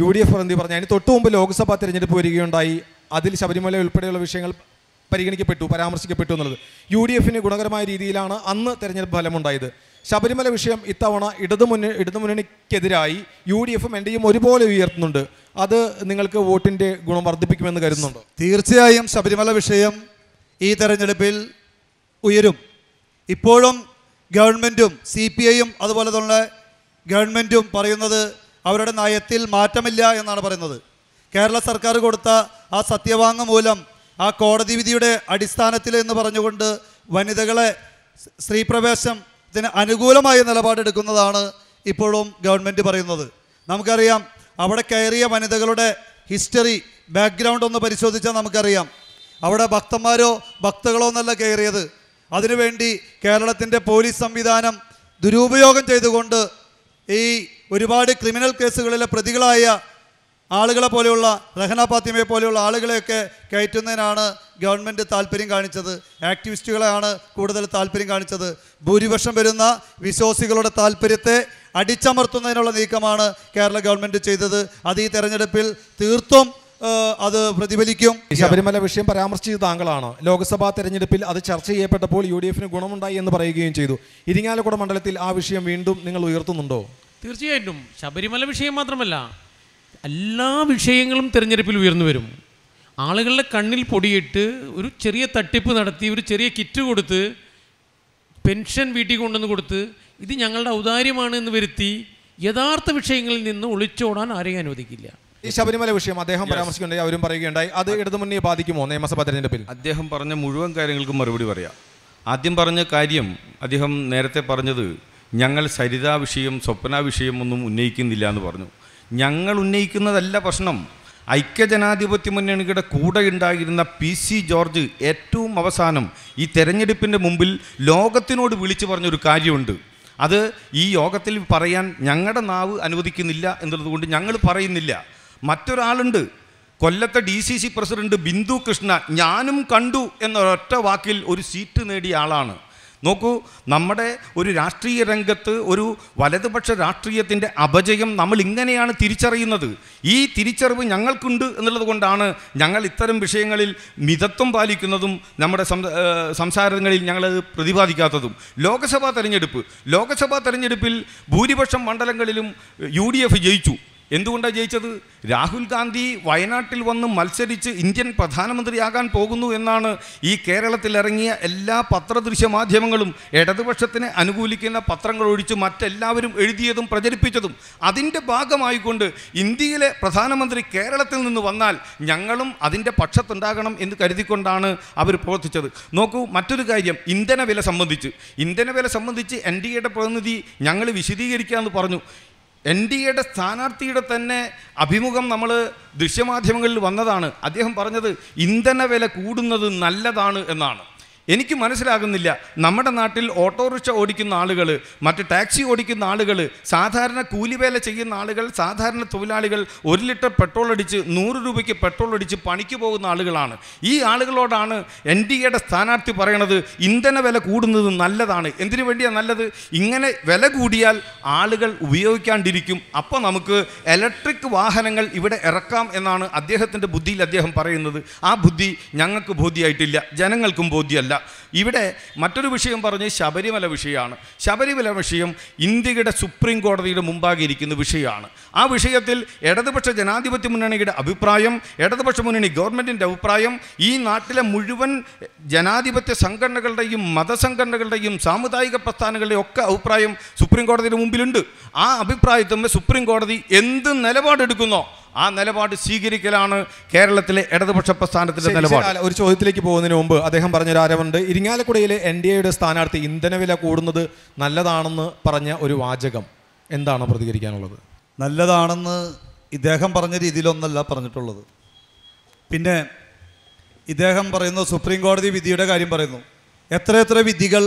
[SPEAKER 4] യു ഡി എഫ് പ്രതിനിധി പറഞ്ഞു അതിന് തൊട്ടു മുമ്പ് ലോക്സഭാ തെരഞ്ഞെടുപ്പ് വരികയുണ്ടായി അതിൽ ശബരിമല ഉൾപ്പെടെയുള്ള വിഷയങ്ങൾ പരിഗണിക്കപ്പെട്ടു പരാമർശിക്കപ്പെട്ടു എന്നുള്ളത് യു ഡി എഫിന് ഗുണകരമായ രീതിയിലാണ് അന്ന് തെരഞ്ഞെടുപ്പ് ഫലമുണ്ടായത് ശബരിമല വിഷയം ഇത്തവണ ഇടതുമുന്നണി ഇടതുമുന്നണിക്കെതിരായി യു ഡി എഫും എൻ ഡി എം ഒരുപോലെ ഉയർത്തുന്നുണ്ട്
[SPEAKER 1] അത് നിങ്ങൾക്ക് വോട്ടിൻ്റെ ഗുണം വർദ്ധിപ്പിക്കുമെന്ന് കരുതുന്നുണ്ടോ തീർച്ചയായും ശബരിമല വിഷയം ഈ തെരഞ്ഞെടുപ്പിൽ ഉയരും ഇപ്പോഴും ഗവൺമെൻറ്റും സി പി ഐയും അതുപോലെ തന്നെ ഗവൺമെൻറ്റും പറയുന്നത് അവരുടെ നയത്തിൽ മാറ്റമില്ല എന്നാണ് പറയുന്നത് കേരള സർക്കാർ കൊടുത്ത ആ സത്യവാങ്മൂലം മൂലം ആ കോടതി വിധിയുടെ അടിസ്ഥാനത്തിൽ എന്ന് പറഞ്ഞുകൊണ്ട് വനിതകളെ സ്ത്രീപ്രവേശം ഇതിന് അനുകൂലമായ നിലപാടെടുക്കുന്നതാണ് ഇപ്പോഴും ഗവൺമെൻറ് പറയുന്നത് നമുക്കറിയാം അവിടെ കയറിയ വനിതകളുടെ ഹിസ്റ്ററി ബാക്ക്ഗ്രൗണ്ട് ഒന്ന് പരിശോധിച്ചാൽ നമുക്കറിയാം അവിടെ ഭക്തന്മാരോ ഭക്തകളോ എന്നല്ല കയറിയത് അതിനുവേണ്ടി കേരളത്തിൻ്റെ പോലീസ് സംവിധാനം ദുരുപയോഗം ചെയ്തുകൊണ്ട് ഈ ഒരുപാട് ക്രിമിനൽ കേസുകളിലെ പ്രതികളായ ആളുകളെ പോലെയുള്ള റഹന പാത്തിമയെ പോലെയുള്ള ആളുകളെയൊക്കെ കയറ്റുന്നതിനാണ് ഗവൺമെൻറ് താല്പര്യം കാണിച്ചത് ആക്ടിവിസ്റ്റുകളെയാണ് കൂടുതൽ താല്പര്യം കാണിച്ചത് ഭൂരിപക്ഷം വരുന്ന വിശ്വാസികളുടെ താല്പര്യത്തെ അടിച്ചമർത്തുന്നതിനുള്ള നീക്കമാണ് കേരള ഗവൺമെൻറ് ചെയ്തത് അത് ഈ തെരഞ്ഞെടുപ്പിൽ തീർത്തും അത് പ്രതിഫലിക്കും
[SPEAKER 4] ശബരിമല വിഷയം പരാമർശിച്ചത് താങ്കളാണ് ലോക്സഭാ തെരഞ്ഞെടുപ്പിൽ അത് ചർച്ച ചെയ്യപ്പെട്ടപ്പോൾ യു ഡി എഫിന് ഗുണമുണ്ടായി എന്ന് പറയുകയും ചെയ്തു ഇരിങ്ങാലക്കുട മണ്ഡലത്തിൽ ആ
[SPEAKER 3] വിഷയം വീണ്ടും നിങ്ങൾ ഉയർത്തുന്നുണ്ടോ തീർച്ചയായിട്ടും ശബരിമല വിഷയം മാത്രമല്ല എല്ലാ വിഷയങ്ങളും തിരഞ്ഞെടുപ്പിൽ ഉയർന്നു വരും ആളുകളുടെ കണ്ണിൽ പൊടിയിട്ട് ഒരു ചെറിയ തട്ടിപ്പ് നടത്തി ഒരു ചെറിയ കിറ്റ് കൊടുത്ത് പെൻഷൻ വീട്ടിൽ കൊണ്ടുവന്ന് കൊടുത്ത് ഇത് ഞങ്ങളുടെ ഔദാര്യമാണ് എന്ന് വരുത്തി യഥാർത്ഥ വിഷയങ്ങളിൽ നിന്ന് ഒളിച്ചോടാൻ ആരെയും അനുവദിക്കില്ല
[SPEAKER 4] ഈ ശബരിമല വിഷയം അദ്ദേഹം പരാമർശിക്കുകയുണ്ടായി അവരും പറയുകയുണ്ടായി അത് ഇടതുമുന്നേ ബാധിക്കുമോ നിയമസഭാ തെരഞ്ഞെടുപ്പിൽ
[SPEAKER 3] അദ്ദേഹം പറഞ്ഞ
[SPEAKER 2] മുഴുവൻ കാര്യങ്ങൾക്കും മറുപടി പറയാം ആദ്യം പറഞ്ഞ കാര്യം അദ്ദേഹം നേരത്തെ പറഞ്ഞത് ഞങ്ങൾ സരിതാ വിഷയം സ്വപ്ന വിഷയം ഒന്നും ഉന്നയിക്കുന്നില്ല എന്ന് പറഞ്ഞു ഞങ്ങൾ ഉന്നയിക്കുന്നതല്ല പ്രശ്നം ഐക്യജനാധിപത്യ മുന്നണിയുടെ കൂടെ ഉണ്ടായിരുന്ന പി സി ജോർജ് ഏറ്റവും അവസാനം ഈ തെരഞ്ഞെടുപ്പിൻ്റെ മുമ്പിൽ ലോകത്തിനോട് വിളിച്ചു പറഞ്ഞൊരു കാര്യമുണ്ട് അത് ഈ യോഗത്തിൽ പറയാൻ ഞങ്ങളുടെ നാവ് അനുവദിക്കുന്നില്ല എന്നുള്ളതുകൊണ്ട് ഞങ്ങൾ പറയുന്നില്ല മറ്റൊരാളുണ്ട് കൊല്ലത്തെ D C C president Bindu Krishna ഞാനും കണ്ടു എന്നൊരൊറ്റ വാക്കിൽ ഒരു സീറ്റ് നേടിയ ആളാണ് നോക്കൂ നമ്മുടെ ഒരു രാഷ്ട്രീയ രംഗത്ത് ഒരു വലതുപക്ഷ രാഷ്ട്രീയത്തിൻ്റെ അപജയം നമ്മൾ ഇങ്ങനെയാണ് തിരിച്ചറിയുന്നത് ഈ തിരിച്ചറിവ് ഞങ്ങൾക്കുണ്ട് എന്നുള്ളത് കൊണ്ടാണ് ഞങ്ങൾ ഇത്തരം വിഷയങ്ങളിൽ മിതത്വം പാലിക്കുന്നതും നമ്മുടെ സംസാരങ്ങളിൽ ഞങ്ങൾ പ്രതിപാദിക്കാത്തതും ലോകസഭാ തെരഞ്ഞെടുപ്പ് ലോകസഭാ തെരഞ്ഞെടുപ്പിൽ ഭൂരിപക്ഷം മണ്ഡലങ്ങളിലും യു ജയിച്ചു എന്തുകൊണ്ടാണ് ജയിച്ചത് രാഹുൽ ഗാന്ധി വയനാട്ടിൽ വന്ന് മത്സരിച്ച് ഇന്ത്യൻ പ്രധാനമന്ത്രിയാകാൻ പോകുന്നു എന്നാണ് ഈ കേരളത്തിൽ ഇറങ്ങിയ എല്ലാ പത്രദൃശ്യ മാധ്യമങ്ങളും ഇടതുപക്ഷത്തിനെ അനുകൂലിക്കുന്ന പത്രങ്ങൾ ഒഴിച്ച് മറ്റെല്ലാവരും എഴുതിയതും പ്രചരിപ്പിച്ചതും അതിൻ്റെ ഭാഗമായിക്കൊണ്ട് ഇന്ത്യയിലെ പ്രധാനമന്ത്രി കേരളത്തിൽ നിന്ന് വന്നാൽ ഞങ്ങളും അതിൻ്റെ പക്ഷത്തുണ്ടാകണം എന്ന് കരുതിക്കൊണ്ടാണ് അവർ പ്രവർത്തിച്ചത് നോക്കൂ മറ്റൊരു കാര്യം ഇന്ധന വില സംബന്ധിച്ച് ഇന്ധന വില സംബന്ധിച്ച് എൻ ഡി എയുടെ പ്രതിനിധി ഞങ്ങൾ വിശദീകരിക്കാമെന്ന് പറഞ്ഞു എൻ ഡി എയുടെ സ്ഥാനാർത്ഥിയുടെ തന്നെ അഭിമുഖം നമ്മൾ ദൃശ്യമാധ്യമങ്ങളിൽ വന്നതാണ് അദ്ദേഹം പറഞ്ഞത് ഇന്ധന വില കൂടുന്നത് നല്ലതാണ് എന്നാണ് എനിക്ക് മനസ്സിലാകുന്നില്ല നമ്മുടെ നാട്ടിൽ ഓട്ടോറിക്ഷ ഓടിക്കുന്ന ആളുകൾ മറ്റ് ടാക്സി ഓടിക്കുന്ന ആളുകൾ സാധാരണ കൂലിവേല ചെയ്യുന്ന ആളുകൾ സാധാരണ തൊഴിലാളികൾ ഒരു ലിറ്റർ പെട്രോൾ അടിച്ച് നൂറ് രൂപയ്ക്ക് പെട്രോൾ അടിച്ച് പണിക്ക് പോകുന്ന ആളുകളാണ് ഈ ആളുകളോടാണ് എൻ ഡി എയുടെ സ്ഥാനാർത്ഥി പറയണത് ഇന്ധന വില കൂടുന്നത് നല്ലതാണ് എന്തിനു വേണ്ടിയാണ് നല്ലത് ഇങ്ങനെ വില കൂടിയാൽ ആളുകൾ ഉപയോഗിക്കാണ്ടിരിക്കും അപ്പോൾ നമുക്ക് ഇലക്ട്രിക് വാഹനങ്ങൾ ഇവിടെ ഇറക്കാം എന്നാണ് അദ്ദേഹത്തിൻ്റെ ബുദ്ധിയിൽ അദ്ദേഹം പറയുന്നത് ആ ബുദ്ധി ഞങ്ങൾക്ക് ബോധ്യമായിട്ടില്ല ജനങ്ങൾക്കും ബോധ്യമല്ല ഇവിടെ മറ്റൊരു വിഷയം പറഞ്ഞ് ശബരിമല വിഷയമാണ് ശബരിമല വിഷയം ഇന്ത്യയുടെ സുപ്രീം കോടതിയുടെ മുമ്പാകെ ഇരിക്കുന്ന വിഷയമാണ് ആ വിഷയത്തിൽ ഇടതുപക്ഷ ജനാധിപത്യ മുന്നണിയുടെ അഭിപ്രായം ഇടതുപക്ഷ മുന്നണി ഗവൺമെൻറ്റിൻ്റെ അഭിപ്രായം ഈ നാട്ടിലെ മുഴുവൻ ജനാധിപത്യ സംഘടനകളുടെയും മതസംഘടനകളുടെയും സാമുദായിക പ്രസ്ഥാനങ്ങളുടെയും ഒക്കെ അഭിപ്രായം സുപ്രീം കോടതിയുടെ മുമ്പിലുണ്ട് ആ അഭിപ്രായത്തിൽ സുപ്രീം കോടതി എന്ത് നിലപാടെടുക്കുന്നോ ആ നിലപാട് സ്വീകരിക്കലാണ്
[SPEAKER 4] കേരളത്തിലെ ഇടതുപക്ഷ പ്രസ്ഥാനത്തിന്റെ നിലപാട് ഒരു ചോദ്യത്തിലേക്ക് പോകുന്നതിന് മുമ്പ് അദ്ദേഹം പറഞ്ഞൊരു ആരവുണ്ട് ഇരിങ്ങാലക്കുടയിലെ എൻ ഡി എയുടെ സ്ഥാനാർത്ഥി ഇന്ധനവില കൂടുന്നത് നല്ലതാണെന്ന് പറഞ്ഞ
[SPEAKER 1] ഒരു വാചകം എന്താണ് പ്രതികരിക്കാനുള്ളത് നല്ലതാണെന്ന് ഇദ്ദേഹം പറഞ്ഞ രീതിയിലൊന്നല്ല പറഞ്ഞിട്ടുള്ളത് പിന്നെ ഇദ്ദേഹം പറയുന്നു സുപ്രീം കോടതി വിധിയുടെ കാര്യം പറയുന്നു എത്ര എത്ര വിധികൾ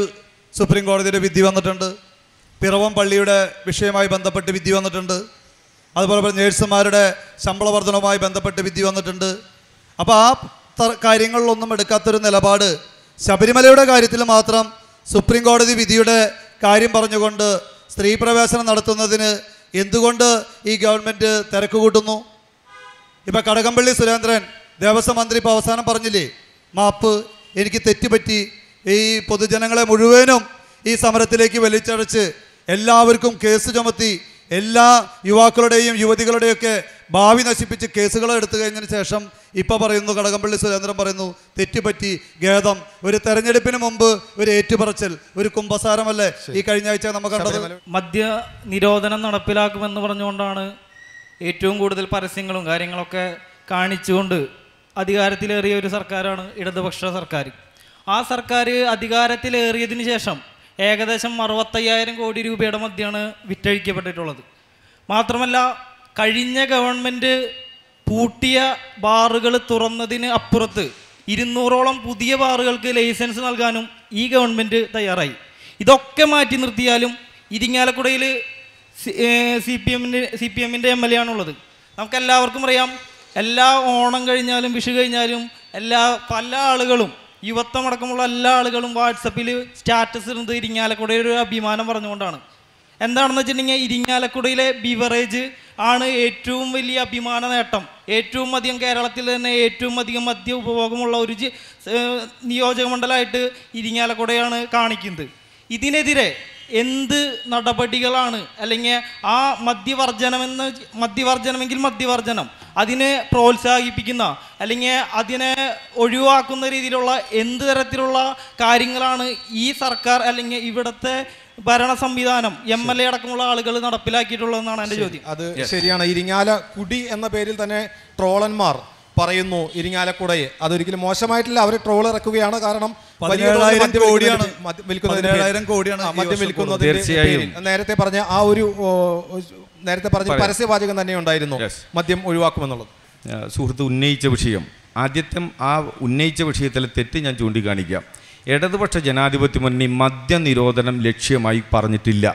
[SPEAKER 1] സുപ്രീം കോടതിയുടെ വിധി വന്നിട്ടുണ്ട് പിറവം പള്ളിയുടെ വിഷയമായി ബന്ധപ്പെട്ട് വിധി വന്നിട്ടുണ്ട് അതുപോലെ നേഴ്സുമാരുടെ ശമ്പള വർധനവുമായി ബന്ധപ്പെട്ട് വിധി വന്നിട്ടുണ്ട് അപ്പോൾ ആ കാര്യങ്ങളിലൊന്നും എടുക്കാത്തൊരു നിലപാട് ശബരിമലയുടെ കാര്യത്തിൽ മാത്രം സുപ്രീം കോടതി വിധിയുടെ കാര്യം പറഞ്ഞുകൊണ്ട് സ്ത്രീ പ്രവേശനം നടത്തുന്നതിന് എന്തുകൊണ്ട് ഈ ഗവൺമെൻറ് തിരക്ക് കൂട്ടുന്നു ഇപ്പം കടകംപള്ളി സുരേന്ദ്രൻ ദേവസ്വം മന്ത്രി ഇപ്പോൾ അവസാനം പറഞ്ഞില്ലേ മാപ്പ് എനിക്ക് തെറ്റുപറ്റി ഈ പൊതുജനങ്ങളെ മുഴുവനും ഈ സമരത്തിലേക്ക് വലിച്ചടച്ച് എല്ലാവർക്കും കേസ് ചുമത്തി എല്ലാ യുവാക്കളുടെയും യുവതികളുടെയൊക്കെ ഭാവി നശിപ്പിച്ച് കേസുകൾ എടുത്തു കഴിഞ്ഞതിന് ശേഷം ഇപ്പോൾ പറയുന്നു കടകംപള്ളി സുരേന്ദ്രൻ പറയുന്നു തെറ്റുപറ്റി ഖേദം
[SPEAKER 5] ഒരു തെരഞ്ഞെടുപ്പിന് മുമ്പ് ഒരു ഏറ്റുപറച്ചൽ ഒരു കുംഭസാരമല്ലേ ഈ കഴിഞ്ഞ ആഴ്ച നമ്മൾ കണ്ടത്
[SPEAKER 6] മദ്യ നിരോധനം നടപ്പിലാക്കുമെന്ന് പറഞ്ഞുകൊണ്ടാണ് ഏറ്റവും കൂടുതൽ പരസ്യങ്ങളും കാര്യങ്ങളൊക്കെ കാണിച്ചുകൊണ്ട് അധികാരത്തിലേറിയ ഒരു സർക്കാരാണ് ഇടതുപക്ഷ സർക്കാർ ആ സർക്കാർ അധികാരത്തിലേറിയതിന് ശേഷം ഏകദേശം അറുപത്തയ്യായിരം കോടി രൂപയുടെ മധ്യമാണ് വിറ്റഴിക്കപ്പെട്ടിട്ടുള്ളത് മാത്രമല്ല കഴിഞ്ഞ ഗവൺമെൻറ് പൂട്ടിയ ബാറുകൾ തുറന്നതിന് അപ്പുറത്ത് ഇരുന്നൂറോളം പുതിയ ബാറുകൾക്ക് ലൈസൻസ് നൽകാനും ഈ ഗവൺമെൻറ് തയ്യാറായി ഇതൊക്കെ മാറ്റി നിർത്തിയാലും ഇരിങ്ങാലക്കുടയിൽ സി പി എമ്മിൻ്റെ സി പി എമ്മിൻ്റെ എം എൽ എ ആണുള്ളത് നമുക്കെല്ലാവർക്കും അറിയാം എല്ലാ ഓണം കഴിഞ്ഞാലും വിഷു കഴിഞ്ഞാലും എല്ലാ പല ആളുകളും യുവത്വമടക്കമുള്ള എല്ലാ ആളുകളും വാട്സപ്പിൽ സ്റ്റാറ്റസ് ഇരുന്ന് ഇരിങ്ങാലക്കുടയിൽ ഒരു അഭിമാനം പറഞ്ഞുകൊണ്ടാണ് എന്താണെന്ന് വെച്ചിട്ടുണ്ടെങ്കിൽ ഇരിങ്ങാലക്കുടയിലെ ബിവറേജ് ആണ് ഏറ്റവും വലിയ അഭിമാന നേട്ടം ഏറ്റവും അധികം കേരളത്തിൽ തന്നെ ഏറ്റവും അധികം മദ്യ ഉപഭോഗമുള്ള ഒരു നിയോജക മണ്ഡലമായിട്ട് ഇരിങ്ങാലക്കുടയാണ് കാണിക്കുന്നത് ഇതിനെതിരെ എന്ത് നടപടികളാണ് അല്ലെങ്കിൽ ആ മദ്യവർജനമെന്ന് മദ്യവർജനമെങ്കിൽ മദ്യവർജനം അതിനെ പ്രോത്സാഹിപ്പിക്കുന്ന അല്ലെങ്കിൽ അതിനെ ഒഴിവാക്കുന്ന രീതിയിലുള്ള എന്ത് തരത്തിലുള്ള കാര്യങ്ങളാണ് ഈ സർക്കാർ അല്ലെങ്കിൽ ഇവിടുത്തെ ഭരണ സംവിധാനം എം എൽ എ അടക്കമുള്ള ആളുകൾ നടപ്പിലാക്കിയിട്ടുള്ളതെന്നാണ് എൻ്റെ ചോദ്യം അത് ശരിയാണ് ഇരിങ്ങാല കുടി എന്ന പേരിൽ തന്നെ
[SPEAKER 4] ട്രോളന്മാർ പറയുന്നു ഇരിങ്ങാലക്കുടയെ അതൊരിക്കലും മോശമായിട്ടില്ല അവർ ട്രോൾ ഇറക്കുകയാണ് കാരണം മദ്യം വിൽക്കുന്നത് നേരത്തെ പറഞ്ഞ ആ ഒരു നേരത്തെ പറഞ്ഞ പരസ്യവാചകം തന്നെ ഉണ്ടായിരുന്നു മദ്യം ഒഴിവാക്കുമെന്നുള്ളത്
[SPEAKER 2] സുഹൃത്ത് ഉന്നയിച്ച വിഷയം ആദ്യത്തെ ആ ഉന്നയിച്ച വിഷയത്തിലെ തെറ്റ് ഞാൻ ചൂണ്ടിക്കാണിക്കാം ഇടതുപക്ഷ ജനാധിപത്യ മുന്നണി മദ്യനിരോധനം ലക്ഷ്യമായി പറഞ്ഞിട്ടില്ല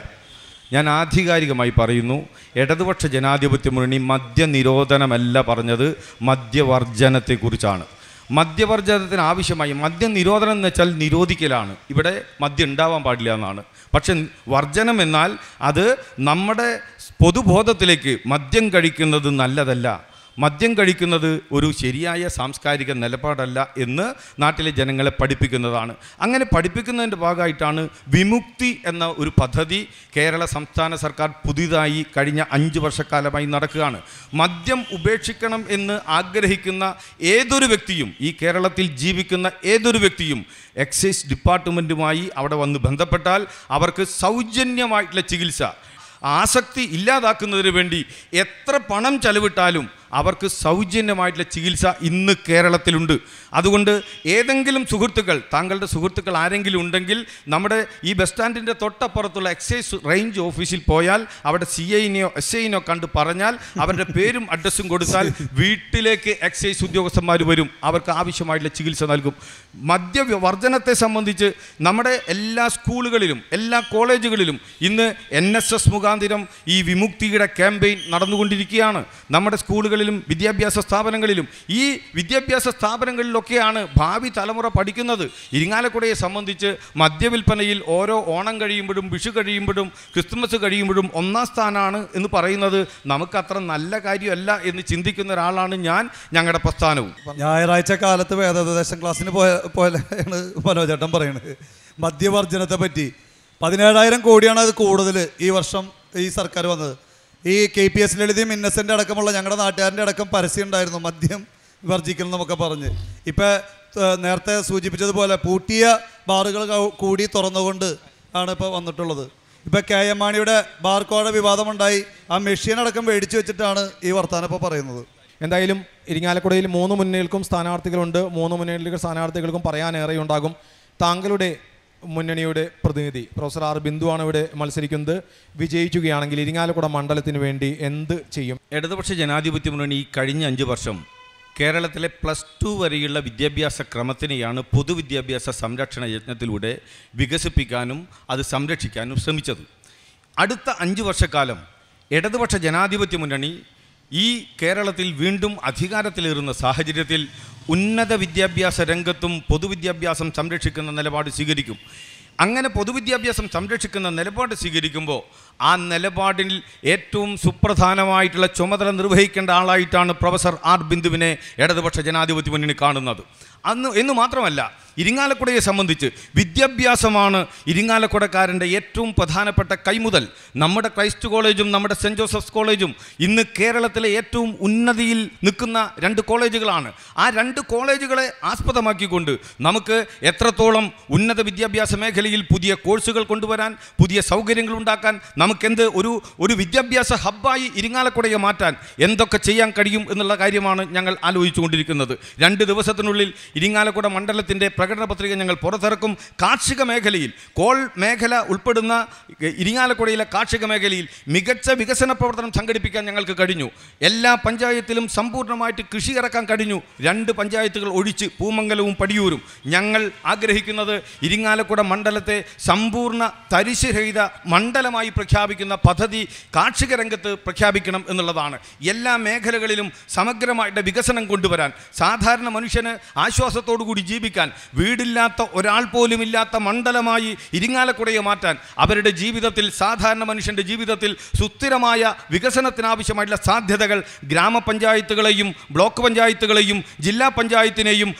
[SPEAKER 2] ഞാൻ ആധികാരികമായി പറയുന്നു ഇടതുപക്ഷ ജനാധിപത്യ മുന്നണി മദ്യനിരോധനമല്ല പറഞ്ഞത് മദ്യവർജനത്തെക്കുറിച്ചാണ് മദ്യവർജനത്തിന് ആവശ്യമായി മദ്യനിരോധനം എന്ന് വെച്ചാൽ നിരോധിക്കലാണ് ഇവിടെ മദ്യം ഉണ്ടാവാൻ പാടില്ല എന്നാണ് പക്ഷെ വർജനം എന്നാൽ അത് നമ്മുടെ പൊതുബോധത്തിലേക്ക് മദ്യം കഴിക്കുന്നത് നല്ലതല്ല മദ്യം കഴിക്കുന്നത് ഒരു ശരിയായ സാംസ്കാരിക നിലപാടല്ല എന്ന് നാട്ടിലെ ജനങ്ങളെ പഠിപ്പിക്കുന്നതാണ് അങ്ങനെ പഠിപ്പിക്കുന്നതിൻ്റെ ഭാഗമായിട്ടാണ് വിമുക്തി എന്ന ഒരു പദ്ധതി കേരള സംസ്ഥാന സർക്കാർ പുതിയതായി കഴിഞ്ഞ അഞ്ച് വർഷക്കാലമായി നടക്കുകയാണ് മദ്യം ഉപേക്ഷിക്കണം എന്ന് ആഗ്രഹിക്കുന്ന ഏതൊരു വ്യക്തിയും ഈ കേരളത്തിൽ ജീവിക്കുന്ന ഏതൊരു വ്യക്തിയും എക്സൈസ് ഡിപ്പാർട്ട്മെൻറ്റുമായി അവിടെ വന്ന് ബന്ധപ്പെട്ടാൽ അവർക്ക് സൗജന്യമായിട്ടുള്ള ചികിത്സ ആസക്തി ഇല്ലാതാക്കുന്നതിന് വേണ്ടി എത്ര പണം ചെലവിട്ടാലും അവർക്ക് സൗജന്യമായിട്ടുള്ള ചികിത്സ ഇന്ന് കേരളത്തിലുണ്ട് അതുകൊണ്ട് ഏതെങ്കിലും സുഹൃത്തുക്കൾ താങ്കളുടെ സുഹൃത്തുക്കൾ ആരെങ്കിലും ഉണ്ടെങ്കിൽ നമ്മുടെ ഈ ബസ് സ്റ്റാൻഡിൻ്റെ തൊട്ടപ്പുറത്തുള്ള എക്സൈസ് റേഞ്ച് ഓഫീസിൽ പോയാൽ അവിടെ സി ഐനെയോ എസ് ഐനെയോ കണ്ട് പറഞ്ഞാൽ അവരുടെ പേരും അഡ്രസ്സും കൊടുത്താൽ വീട്ടിലേക്ക് എക്സൈസ് ഉദ്യോഗസ്ഥന്മാർ വരും അവർക്ക് ആവശ്യമായിട്ടുള്ള ചികിത്സ നൽകും മദ്യവർജനത്തെ സംബന്ധിച്ച് നമ്മുടെ എല്ലാ സ്കൂളുകളിലും എല്ലാ കോളേജുകളിലും ഇന്ന് എൻ എസ് എസ് മുഖാന്തിരം ഈ വിമുക്തിയുടെ ക്യാമ്പയിൻ നടന്നുകൊണ്ടിരിക്കുകയാണ് നമ്മുടെ സ്കൂളുകളിലും വിദ്യാഭ്യാസ സ്ഥാപനങ്ങളിലും ഈ വിദ്യാഭ്യാസ സ്ഥാപനങ്ങളിലൊക്കെയാണ് ഭാവി തലമുറ പഠിക്കുന്നത് ഇരിങ്ങാലക്കുടയെ സംബന്ധിച്ച് മദ്യവിൽപ്പനയിൽ ഓരോ ഓണം കഴിയുമ്പോഴും വിഷു കഴിയുമ്പോഴും ക്രിസ്മസ് കഴിയുമ്പോഴും ഒന്നാം സ്ഥാനമാണ് എന്ന് പറയുന്നത് നമുക്കത്ര നല്ല കാര്യമല്ല എന്ന് ചിന്തിക്കുന്ന ഒരാളാണ് ഞാൻ ഞങ്ങളുടെ
[SPEAKER 1] പ്രസ്ഥാനവും ഞായറാഴ്ച കാലത്ത് വേദോപദേശം ക്ലാസ്സിന് പോയ പോലെയാണ് മനോജേട്ടൻ പറയുന്നത് മദ്യവർജനത്തെ പറ്റി പതിനേഴായിരം കോടിയാണ് അത് കൂടുതൽ ഈ വർഷം ഈ സർക്കാർ വന്നത് ഈ കെ പി എസ് ലളിതയും ഇന്നസെൻ്റ് അടക്കമുള്ള ഞങ്ങളുടെ നാട്ടുകാരൻ്റെ അടക്കം പരസ്യം ഉണ്ടായിരുന്നു മദ്യം വിവർജിക്കണം എന്നൊക്കെ പറഞ്ഞ് ഇപ്പം നേരത്തെ സൂചിപ്പിച്ചതുപോലെ പൂട്ടിയ ബാറുകൾ കൂടി തുറന്നുകൊണ്ട് ആണ് ഇപ്പോൾ വന്നിട്ടുള്ളത് ഇപ്പോൾ കെ എം മാണിയുടെ ബാർക്കോടെ വിവാദമുണ്ടായി ആ മെഷീൻ അടക്കം മേടിച്ചു വെച്ചിട്ടാണ് ഈ വർത്തമാനം ഇപ്പോൾ പറയുന്നത്
[SPEAKER 4] എന്തായാലും ഇരിങ്ങാലക്കുടയിൽ മൂന്ന് മുന്നണികൾക്കും സ്ഥാനാർത്ഥികളുണ്ട് മൂന്ന് മുന്നണികൾ സ്ഥാനാർത്ഥികൾക്കും ഉണ്ടാകും താങ്കളുടെ മുന്നണിയുടെ പ്രതിനിധി പ്രൊഫസർ ആർ ബിന്ദുവാണ് ഇവിടെ മത്സരിക്കുന്നത് വിജയിക്കുകയാണെങ്കിൽ ഇരിങ്ങാലക്കുട മണ്ഡലത്തിന് വേണ്ടി എന്ത് ചെയ്യും
[SPEAKER 2] ഇടതുപക്ഷ ജനാധിപത്യ മുന്നണി കഴിഞ്ഞ അഞ്ച് വർഷം കേരളത്തിലെ പ്ലസ് ടു വരെയുള്ള വിദ്യാഭ്യാസ ക്രമത്തിനെയാണ് പൊതുവിദ്യാഭ്യാസ സംരക്ഷണ യജ്ഞത്തിലൂടെ വികസിപ്പിക്കാനും അത് സംരക്ഷിക്കാനും ശ്രമിച്ചത് അടുത്ത അഞ്ച് വർഷക്കാലം ഇടതുപക്ഷ ജനാധിപത്യ മുന്നണി ഈ കേരളത്തിൽ വീണ്ടും അധികാരത്തിലേറുന്ന സാഹചര്യത്തിൽ ഉന്നത വിദ്യാഭ്യാസ രംഗത്തും പൊതുവിദ്യാഭ്യാസം സംരക്ഷിക്കുന്ന നിലപാട് സ്വീകരിക്കും അങ്ങനെ പൊതുവിദ്യാഭ്യാസം സംരക്ഷിക്കുന്ന നിലപാട് സ്വീകരിക്കുമ്പോൾ ആ നിലപാടിൽ ഏറ്റവും സുപ്രധാനമായിട്ടുള്ള ചുമതല നിർവഹിക്കേണ്ട ആളായിട്ടാണ് പ്രൊഫസർ ആർ ബിന്ദുവിനെ ഇടതുപക്ഷ ജനാധിപത്യ മുന്നണി കാണുന്നത് അന്ന് എന്ന് മാത്രമല്ല ഇരിങ്ങാലക്കുടയെ സംബന്ധിച്ച് വിദ്യാഭ്യാസമാണ് ഇരിങ്ങാലക്കുടക്കാരൻ്റെ ഏറ്റവും പ്രധാനപ്പെട്ട കൈമുതൽ നമ്മുടെ ക്രൈസ്റ്റ് കോളേജും നമ്മുടെ സെൻറ്റ് ജോസഫ്സ് കോളേജും ഇന്ന് കേരളത്തിലെ ഏറ്റവും ഉന്നതിയിൽ നിൽക്കുന്ന രണ്ട് കോളേജുകളാണ് ആ രണ്ട് കോളേജുകളെ ആസ്പദമാക്കിക്കൊണ്ട് നമുക്ക് എത്രത്തോളം ഉന്നത വിദ്യാഭ്യാസ മേഖലയിൽ പുതിയ കോഴ്സുകൾ കൊണ്ടുവരാൻ പുതിയ സൗകര്യങ്ങൾ ഉണ്ടാക്കാൻ നമുക്കെന്ത് ഒരു ഒരു വിദ്യാഭ്യാസ ഹബ്ബായി ഇരിങ്ങാലക്കുടയെ മാറ്റാൻ എന്തൊക്കെ ചെയ്യാൻ കഴിയും എന്നുള്ള കാര്യമാണ് ഞങ്ങൾ ആലോചിച്ചു കൊണ്ടിരിക്കുന്നത് രണ്ട് ദിവസത്തിനുള്ളിൽ ഇരിങ്ങാലക്കുട മണ്ഡലത്തിൻ്റെ പ്രകടന പത്രിക ഞങ്ങൾ പുറത്തിറക്കും കാർഷിക മേഖലയിൽ കോൾ മേഖല ഉൾപ്പെടുന്ന ഇരിങ്ങാലക്കുടയിലെ കാർഷിക മേഖലയിൽ മികച്ച വികസന പ്രവർത്തനം സംഘടിപ്പിക്കാൻ ഞങ്ങൾക്ക് കഴിഞ്ഞു എല്ലാ പഞ്ചായത്തിലും സമ്പൂർണ്ണമായിട്ട് കൃഷി ഇറക്കാൻ കഴിഞ്ഞു രണ്ട് പഞ്ചായത്തുകൾ ഒഴിച്ച് പൂമംഗലവും പടിയൂരും ഞങ്ങൾ ആഗ്രഹിക്കുന്നത് ഇരിങ്ങാലക്കുട മണ്ഡലത്തെ സമ്പൂർണ്ണ തരിശുരഹിത മണ്ഡലമായി പ്രഖ്യാപിക്കും പ്രഖ്യാപിക്കുന്ന പദ്ധതി കാർഷിക രംഗത്ത് പ്രഖ്യാപിക്കണം എന്നുള്ളതാണ് എല്ലാ മേഖലകളിലും സമഗ്രമായിട്ട് വികസനം കൊണ്ടുവരാൻ സാധാരണ മനുഷ്യന് കൂടി ജീവിക്കാൻ വീടില്ലാത്ത ഒരാൾ പോലും ഇല്ലാത്ത മണ്ഡലമായി ഇരിങ്ങാലക്കുടയെ മാറ്റാൻ അവരുടെ ജീവിതത്തിൽ സാധാരണ മനുഷ്യൻ്റെ ജീവിതത്തിൽ സുസ്ഥിരമായ വികസനത്തിനാവശ്യമായിട്ടുള്ള സാധ്യതകൾ ഗ്രാമപഞ്ചായത്തുകളെയും ബ്ലോക്ക് പഞ്ചായത്തുകളെയും ജില്ലാ പഞ്ചായത്തിനെയും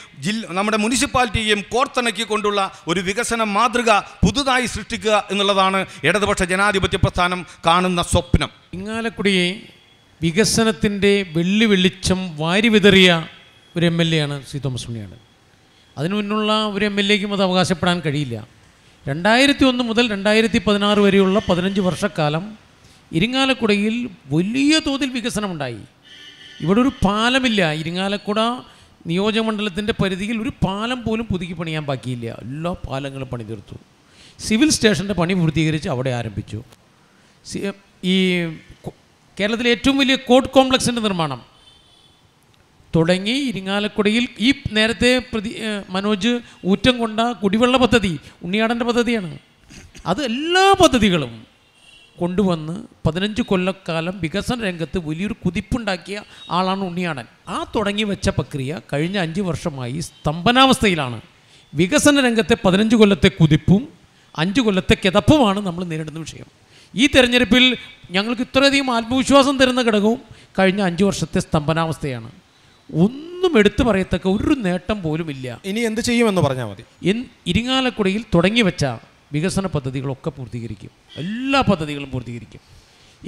[SPEAKER 2] നമ്മുടെ മുനിസിപ്പാലിറ്റിയെയും കോർത്തിണക്കിക്കൊണ്ടുള്ള ഒരു വികസന മാതൃക പുതുതായി സൃഷ്ടിക്കുക എന്നുള്ളതാണ് ഇടതുപക്ഷ ജനാധിപത്യ പ്രസ്ഥാനം
[SPEAKER 3] കാണുന്ന സ്വപ്നം ഇങ്ങാലക്കുടിയെ വികസനത്തിൻ്റെ വെള്ളി വെളിച്ചം വാരി വിതറിയ ഒരു എം എൽ എ ആണ് സി തോമസ് ഉണ്ണിയാണ് അതിനു മുന്നുള്ള ഒരു എം എൽ എക്കും അത് അവകാശപ്പെടാൻ കഴിയില്ല രണ്ടായിരത്തി ഒന്ന് മുതൽ രണ്ടായിരത്തി പതിനാറ് വരെയുള്ള പതിനഞ്ച് വർഷക്കാലം ഇരിങ്ങാലക്കുടയിൽ വലിയ തോതിൽ വികസനമുണ്ടായി ഇവിടെ ഒരു പാലമില്ല ഇരിങ്ങാലക്കുട നിയോജകമണ്ഡലത്തിൻ്റെ പരിധിയിൽ ഒരു പാലം പോലും പുതുക്കി പണിയാൻ ബാക്കിയില്ല എല്ലാ പാലങ്ങളും പണി തീർത്തു സിവിൽ സ്റ്റേഷൻ്റെ പണി പൂർത്തീകരിച്ച് അവിടെ ആരംഭിച്ചു ഈ കേരളത്തിലെ ഏറ്റവും വലിയ കോർട്ട് കോംപ്ലക്സിൻ്റെ നിർമ്മാണം തുടങ്ങി ഇരിങ്ങാലക്കുടയിൽ ഈ നേരത്തെ പ്രതി മനോജ് ഊറ്റം കൊണ്ട കുടിവെള്ള പദ്ധതി ഉണ്ണിയാടൻ്റെ പദ്ധതിയാണ് അത് എല്ലാ പദ്ധതികളും കൊണ്ടുവന്ന് പതിനഞ്ച് കൊല്ലക്കാലം വികസന രംഗത്ത് വലിയൊരു കുതിപ്പുണ്ടാക്കിയ ആളാണ് ഉണ്ണിയാടൻ ആ തുടങ്ങി വെച്ച പ്രക്രിയ കഴിഞ്ഞ അഞ്ച് വർഷമായി സ്തംഭനാവസ്ഥയിലാണ് വികസന രംഗത്തെ പതിനഞ്ച് കൊല്ലത്തെ കുതിപ്പും അഞ്ച് കൊല്ലത്തെ കിതപ്പുമാണ് നമ്മൾ നേരിടുന്ന വിഷയം ഈ തെരഞ്ഞെടുപ്പിൽ ഞങ്ങൾക്ക് ഇത്രയധികം ആത്മവിശ്വാസം തരുന്ന ഘടകവും കഴിഞ്ഞ അഞ്ച് വർഷത്തെ സ്തംഭനാവസ്ഥയാണ് ഒന്നും എടുത്തു പറയത്തക്ക ഒരു നേട്ടം പോലും ഇല്ല ഇനി എന്ത് ചെയ്യുമെന്ന് പറഞ്ഞാൽ മതി ഇരിങ്ങാലക്കുടയിൽ തുടങ്ങി വെച്ച വികസന പദ്ധതികളൊക്കെ പൂർത്തീകരിക്കും എല്ലാ പദ്ധതികളും പൂർത്തീകരിക്കും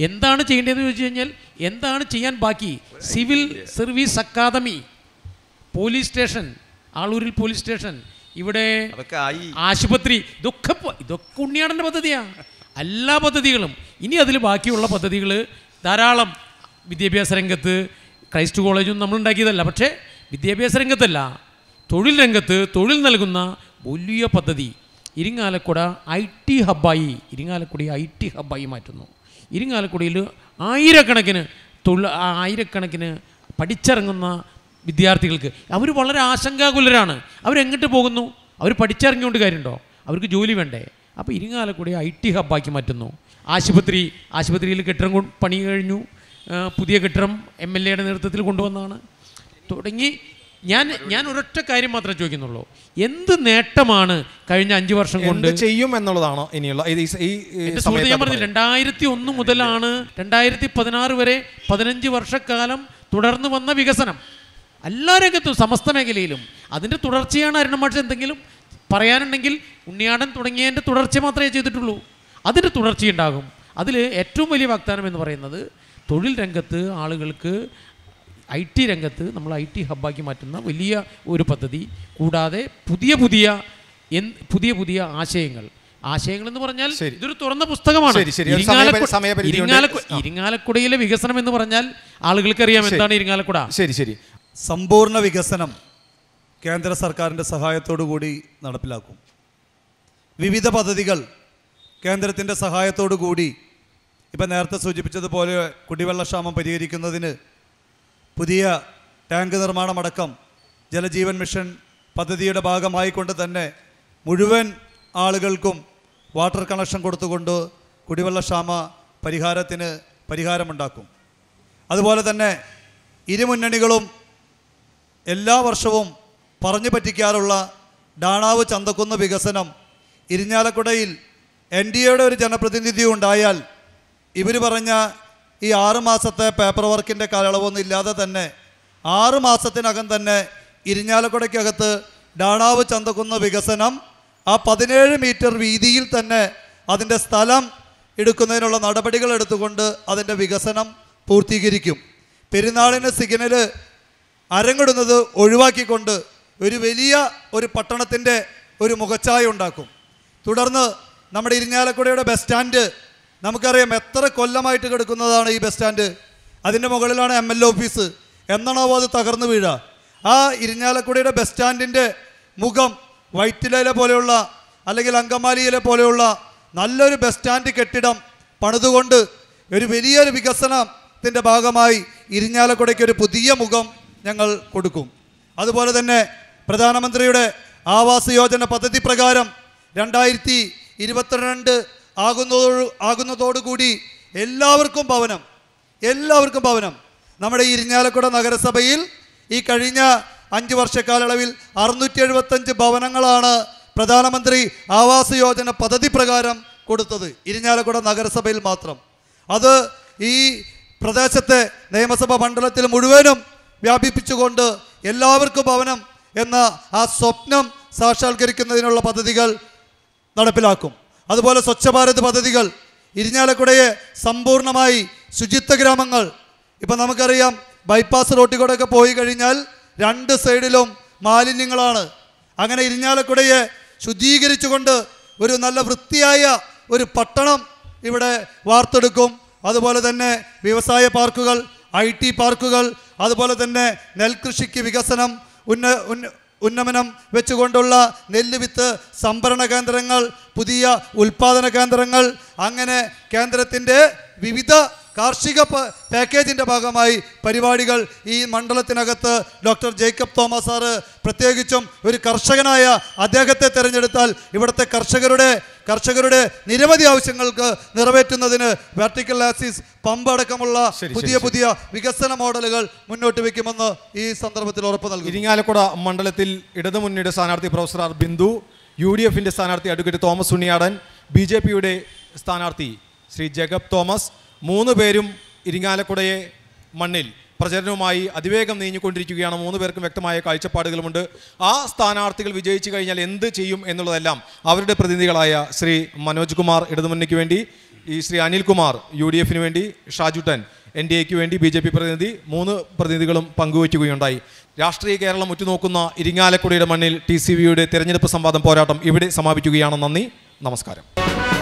[SPEAKER 3] എന്താണ് ചെയ്യേണ്ടതെന്ന് ചോദിച്ചു കഴിഞ്ഞാൽ എന്താണ് ചെയ്യാൻ ബാക്കി civil service academy police station ആളൂരിൽ പോലീസ് സ്റ്റേഷൻ ഇവിടെ ആശുപത്രി ഇതൊക്കെ ഇതൊക്കെ ഉണ്ണിയാടൻ്റെ പദ്ധതിയാണ് എല്ലാ പദ്ധതികളും ഇനി അതിൽ ബാക്കിയുള്ള പദ്ധതികൾ ധാരാളം വിദ്യാഭ്യാസ രംഗത്ത് ക്രൈസ്റ്റ് കോളേജും ഉണ്ടാക്കിയതല്ല പക്ഷേ വിദ്യാഭ്യാസ രംഗത്തല്ല തൊഴിൽ രംഗത്ത് തൊഴിൽ നൽകുന്ന വലിയ പദ്ധതി ഇരിങ്ങാലക്കുട ഐ ടി ഹബ്ബായി ഇരിങ്ങാലക്കുടി ഐ ടി ഹബ്ബായി മാറ്റുന്നു ഇരിങ്ങാലക്കുടിയിൽ ആയിരക്കണക്കിന് തൊഴിൽ ആയിരക്കണക്കിന് പഠിച്ചിറങ്ങുന്ന വിദ്യാർത്ഥികൾക്ക് അവർ വളരെ ആശങ്കാകുലരാണ് അവരെങ്ങോട്ട് പോകുന്നു അവർ പഠിച്ചിറങ്ങിയോണ്ട് കാര്യമുണ്ടോ അവർക്ക് ജോലി വേണ്ടേ അപ്പോൾ ഇരിങ്ങാലക്കുടയെ ഐ ടി ഹബ്ബാക്കി മാറ്റുന്നു ആശുപത്രി ആശുപത്രിയിൽ കെട്ടിടം പണി കഴിഞ്ഞു പുതിയ കെട്ടിടം എം എൽ എയുടെ നേതൃത്വത്തിൽ കൊണ്ടുവന്നാണ് തുടങ്ങി ഞാൻ ഞാൻ ഒരൊറ്റ കാര്യം മാത്രമേ ചോദിക്കുന്നുള്ളൂ എന്ത് നേട്ടമാണ് കഴിഞ്ഞ അഞ്ചു വർഷം കൊണ്ട് ചെയ്യും എന്നുള്ളതാണോ ഇനിയുള്ള ഞാൻ പറഞ്ഞു രണ്ടായിരത്തി ഒന്ന് മുതലാണ് രണ്ടായിരത്തി പതിനാറ് വരെ പതിനഞ്ച് വർഷക്കാലം തുടർന്ന് വന്ന വികസനം എല്ലാ രംഗത്തും സമസ്ത മേഖലയിലും അതിൻ്റെ തുടർച്ചയാണ് അരുണമാഷ് എന്തെങ്കിലും പറയാനുണ്ടെങ്കിൽ ഉണ്ണിയാടൻ തുടങ്ങിയതിൻ്റെ തുടർച്ച മാത്രമേ ചെയ്തിട്ടുള്ളൂ അതിൻ്റെ തുടർച്ചയുണ്ടാകും അതിൽ ഏറ്റവും വലിയ വാഗ്ദാനം എന്ന് പറയുന്നത് തൊഴിൽ രംഗത്ത് ആളുകൾക്ക് ഐ ടി രംഗത്ത് നമ്മൾ ഐ ടി ഹബ്ബാക്കി മാറ്റുന്ന വലിയ ഒരു പദ്ധതി കൂടാതെ പുതിയ പുതിയ പുതിയ പുതിയ ആശയങ്ങൾ ആശയങ്ങൾ എന്ന് പറഞ്ഞാൽ ഇതൊരു തുറന്ന പുസ്തകമാണ് ഇരിങ്ങാലക്കുടയിലെ വികസനം എന്ന് പറഞ്ഞാൽ ആളുകൾക്ക് അറിയാം എന്താണ് ഇരിങ്ങാലക്കുട ശരി ശരി സമ്പൂർണ്ണ
[SPEAKER 1] വികസനം കേന്ദ്ര സർക്കാരിൻ്റെ കൂടി നടപ്പിലാക്കും വിവിധ പദ്ധതികൾ കേന്ദ്രത്തിൻ്റെ കൂടി ഇപ്പം നേരത്തെ സൂചിപ്പിച്ചതുപോലെ കുടിവെള്ളക്ഷാമം പരിഹരിക്കുന്നതിന് പുതിയ ടാങ്ക് നിർമ്മാണമടക്കം ജലജീവൻ മിഷൻ പദ്ധതിയുടെ ഭാഗമായിക്കൊണ്ട് തന്നെ മുഴുവൻ ആളുകൾക്കും വാട്ടർ കണക്ഷൻ കൊടുത്തുകൊണ്ട് കുടിവെള്ളക്ഷാമ പരിഹാരത്തിന് പരിഹാരമുണ്ടാക്കും അതുപോലെ തന്നെ ഇരുമുന്നണികളും എല്ലാ വർഷവും പറഞ്ഞു പറ്റിക്കാറുള്ള ഡാണാവ് ചന്തക്കുന്ന് വികസനം ഇരിഞ്ഞാലക്കുടയിൽ എൻ ഡി എയുടെ ഒരു ജനപ്രതിനിധി ഉണ്ടായാൽ ഇവർ പറഞ്ഞ ഈ ആറുമാസത്തെ പേപ്പർ വർക്കിൻ്റെ കാലയളവൊന്നും ഇല്ലാതെ തന്നെ ആറ് മാസത്തിനകം തന്നെ ഇരിഞ്ഞാലക്കുടയ്ക്കകത്ത് ഡാണാവ് ചന്തക്കുന്ന് വികസനം ആ പതിനേഴ് മീറ്റർ വീതിയിൽ തന്നെ അതിൻ്റെ സ്ഥലം എടുക്കുന്നതിനുള്ള നടപടികൾ എടുത്തുകൊണ്ട് അതിൻ്റെ വികസനം പൂർത്തീകരിക്കും പെരുന്നാളിന് സിഗ്നൽ അരങ്ങിടുന്നത് ഒഴിവാക്കിക്കൊണ്ട് ഒരു വലിയ ഒരു പട്ടണത്തിൻ്റെ ഒരു മുഖച്ഛായ ഉണ്ടാക്കും തുടർന്ന് നമ്മുടെ ഇരിങ്ങാലക്കുടയുടെ ബസ് സ്റ്റാൻഡ് നമുക്കറിയാം എത്ര കൊല്ലമായിട്ട് കിടക്കുന്നതാണ് ഈ ബസ് സ്റ്റാൻഡ് അതിൻ്റെ മുകളിലാണ് എം എൽ ഓഫീസ് എന്നാണോ അത് തകർന്നു വീഴുക ആ ഇരിങ്ങാലക്കുടയുടെ ബസ് സ്റ്റാൻഡിൻ്റെ മുഖം വൈറ്റിലയിലെ പോലെയുള്ള അല്ലെങ്കിൽ അങ്കമാലിയിലെ പോലെയുള്ള നല്ലൊരു ബസ് സ്റ്റാൻഡ് കെട്ടിടം പണിതുകൊണ്ട് ഒരു വലിയൊരു വികസനത്തിൻ്റെ ഭാഗമായി ഇരിഞ്ഞാലക്കുടയ്ക്ക് ഒരു പുതിയ മുഖം ഞങ്ങൾ കൊടുക്കും അതുപോലെ തന്നെ പ്രധാനമന്ത്രിയുടെ ആവാസ യോജന പദ്ധതി പ്രകാരം രണ്ടായിരത്തി ഇരുപത്തിരണ്ട് ആകുന്നതോടു ആകുന്നതോടുകൂടി എല്ലാവർക്കും ഭവനം എല്ലാവർക്കും ഭവനം നമ്മുടെ ഇരിഞ്ഞാലക്കുട നഗരസഭയിൽ ഈ കഴിഞ്ഞ അഞ്ച് വർഷക്കാലയളവിൽ അറുന്നൂറ്റി എഴുപത്തഞ്ച് ഭവനങ്ങളാണ് പ്രധാനമന്ത്രി ആവാസ യോജന പദ്ധതി പ്രകാരം കൊടുത്തത് ഇരിഞ്ഞാലക്കുട നഗരസഭയിൽ മാത്രം അത് ഈ പ്രദേശത്തെ നിയമസഭാ മണ്ഡലത്തിൽ മുഴുവനും വ്യാപിപ്പിച്ചുകൊണ്ട് എല്ലാവർക്കും ഭവനം എന്ന ആ സ്വപ്നം സാക്ഷാത്കരിക്കുന്നതിനുള്ള പദ്ധതികൾ നടപ്പിലാക്കും അതുപോലെ സ്വച്ഛ ഭാരത് പദ്ധതികൾ ഇരിഞ്ഞാലക്കുടയെ സമ്പൂർണമായി ശുചിത്വ ഗ്രാമങ്ങൾ ഇപ്പം നമുക്കറിയാം ബൈപ്പാസ് റോട്ടിൽ ഒക്കെ പോയി കഴിഞ്ഞാൽ രണ്ട് സൈഡിലും മാലിന്യങ്ങളാണ് അങ്ങനെ ഇരിഞ്ഞാലക്കുടയെ ശുദ്ധീകരിച്ചുകൊണ്ട് ഒരു നല്ല വൃത്തിയായ ഒരു പട്ടണം ഇവിടെ വാർത്തെടുക്കും അതുപോലെ തന്നെ വ്യവസായ പാർക്കുകൾ ഐ ടി പാർക്കുകൾ അതുപോലെ തന്നെ നെൽകൃഷിക്ക് വികസനം ഉന്ന ഉന്നമനം വെച്ചുകൊണ്ടുള്ള നെല്ലുവിത്ത് സംഭരണ കേന്ദ്രങ്ങൾ പുതിയ ഉൽപ്പാദന കേന്ദ്രങ്ങൾ അങ്ങനെ കേന്ദ്രത്തിൻ്റെ വിവിധ കാർഷിക പാക്കേജിൻ്റെ ഭാഗമായി പരിപാടികൾ ഈ മണ്ഡലത്തിനകത്ത് ഡോക്ടർ ജേക്കബ് തോമസ് സാറ് പ്രത്യേകിച്ചും ഒരു കർഷകനായ അദ്ദേഹത്തെ തിരഞ്ഞെടുത്താൽ ഇവിടുത്തെ കർഷകരുടെ കർഷകരുടെ നിരവധി ആവശ്യങ്ങൾക്ക് നിറവേറ്റുന്നതിന് വെർട്ടിക്കൽ ആക്സിസ് പമ്പ് അടക്കമുള്ള പുതിയ പുതിയ വികസന മോഡലുകൾ മുന്നോട്ട് വയ്ക്കുമെന്ന്
[SPEAKER 4] ഈ സന്ദർഭത്തിൽ ഉറപ്പ് നൽകി ഇരിങ്ങാലക്കുട മണ്ഡലത്തിൽ ഇടതുമുന്നണിയുടെ സ്ഥാനാർത്ഥി professor R Bindu U D എഫിൻ്റെ സ്ഥാനാർത്ഥി advocate Thomas Unniyadan B J പിയുടെ സ്ഥാനാർത്ഥി ശ്രീ ജേക്കബ് തോമസ് മൂന്ന് പേരും ഇരിങ്ങാലക്കുടയെ മണ്ണിൽ പ്രചരണവുമായി അതിവേഗം നീങ്ങിക്കൊണ്ടിരിക്കുകയാണ് മൂന്ന് പേർക്കും വ്യക്തമായ കാഴ്ചപ്പാടുകളുമുണ്ട് ആ സ്ഥാനാർത്ഥികൾ വിജയിച്ചു കഴിഞ്ഞാൽ എന്ത് ചെയ്യും എന്നുള്ളതെല്ലാം അവരുടെ പ്രതിനിധികളായ ശ്രീ മനോജ് കുമാർ ഇടതുമുന്നണിക്ക് വേണ്ടി ഈ ശ്രീ അനിൽകുമാർ യു ഡി എഫിന് വേണ്ടി ഷാജുട്ടൻ എൻ ഡി എക്ക് വേണ്ടി ബി ജെ പി പ്രതിനിധി മൂന്ന് പ്രതിനിധികളും പങ്കുവയ്ക്കുകയുണ്ടായി രാഷ്ട്രീയ കേരളം ഉറ്റുനോക്കുന്ന ഇരിങ്ങാലക്കുടിയുടെ മണ്ണിൽ ടി സി വിയുടെ തെരഞ്ഞെടുപ്പ് സംവാദം പോരാട്ടം ഇവിടെ സമാപിക്കുകയാണ് നന്ദി നമസ്കാരം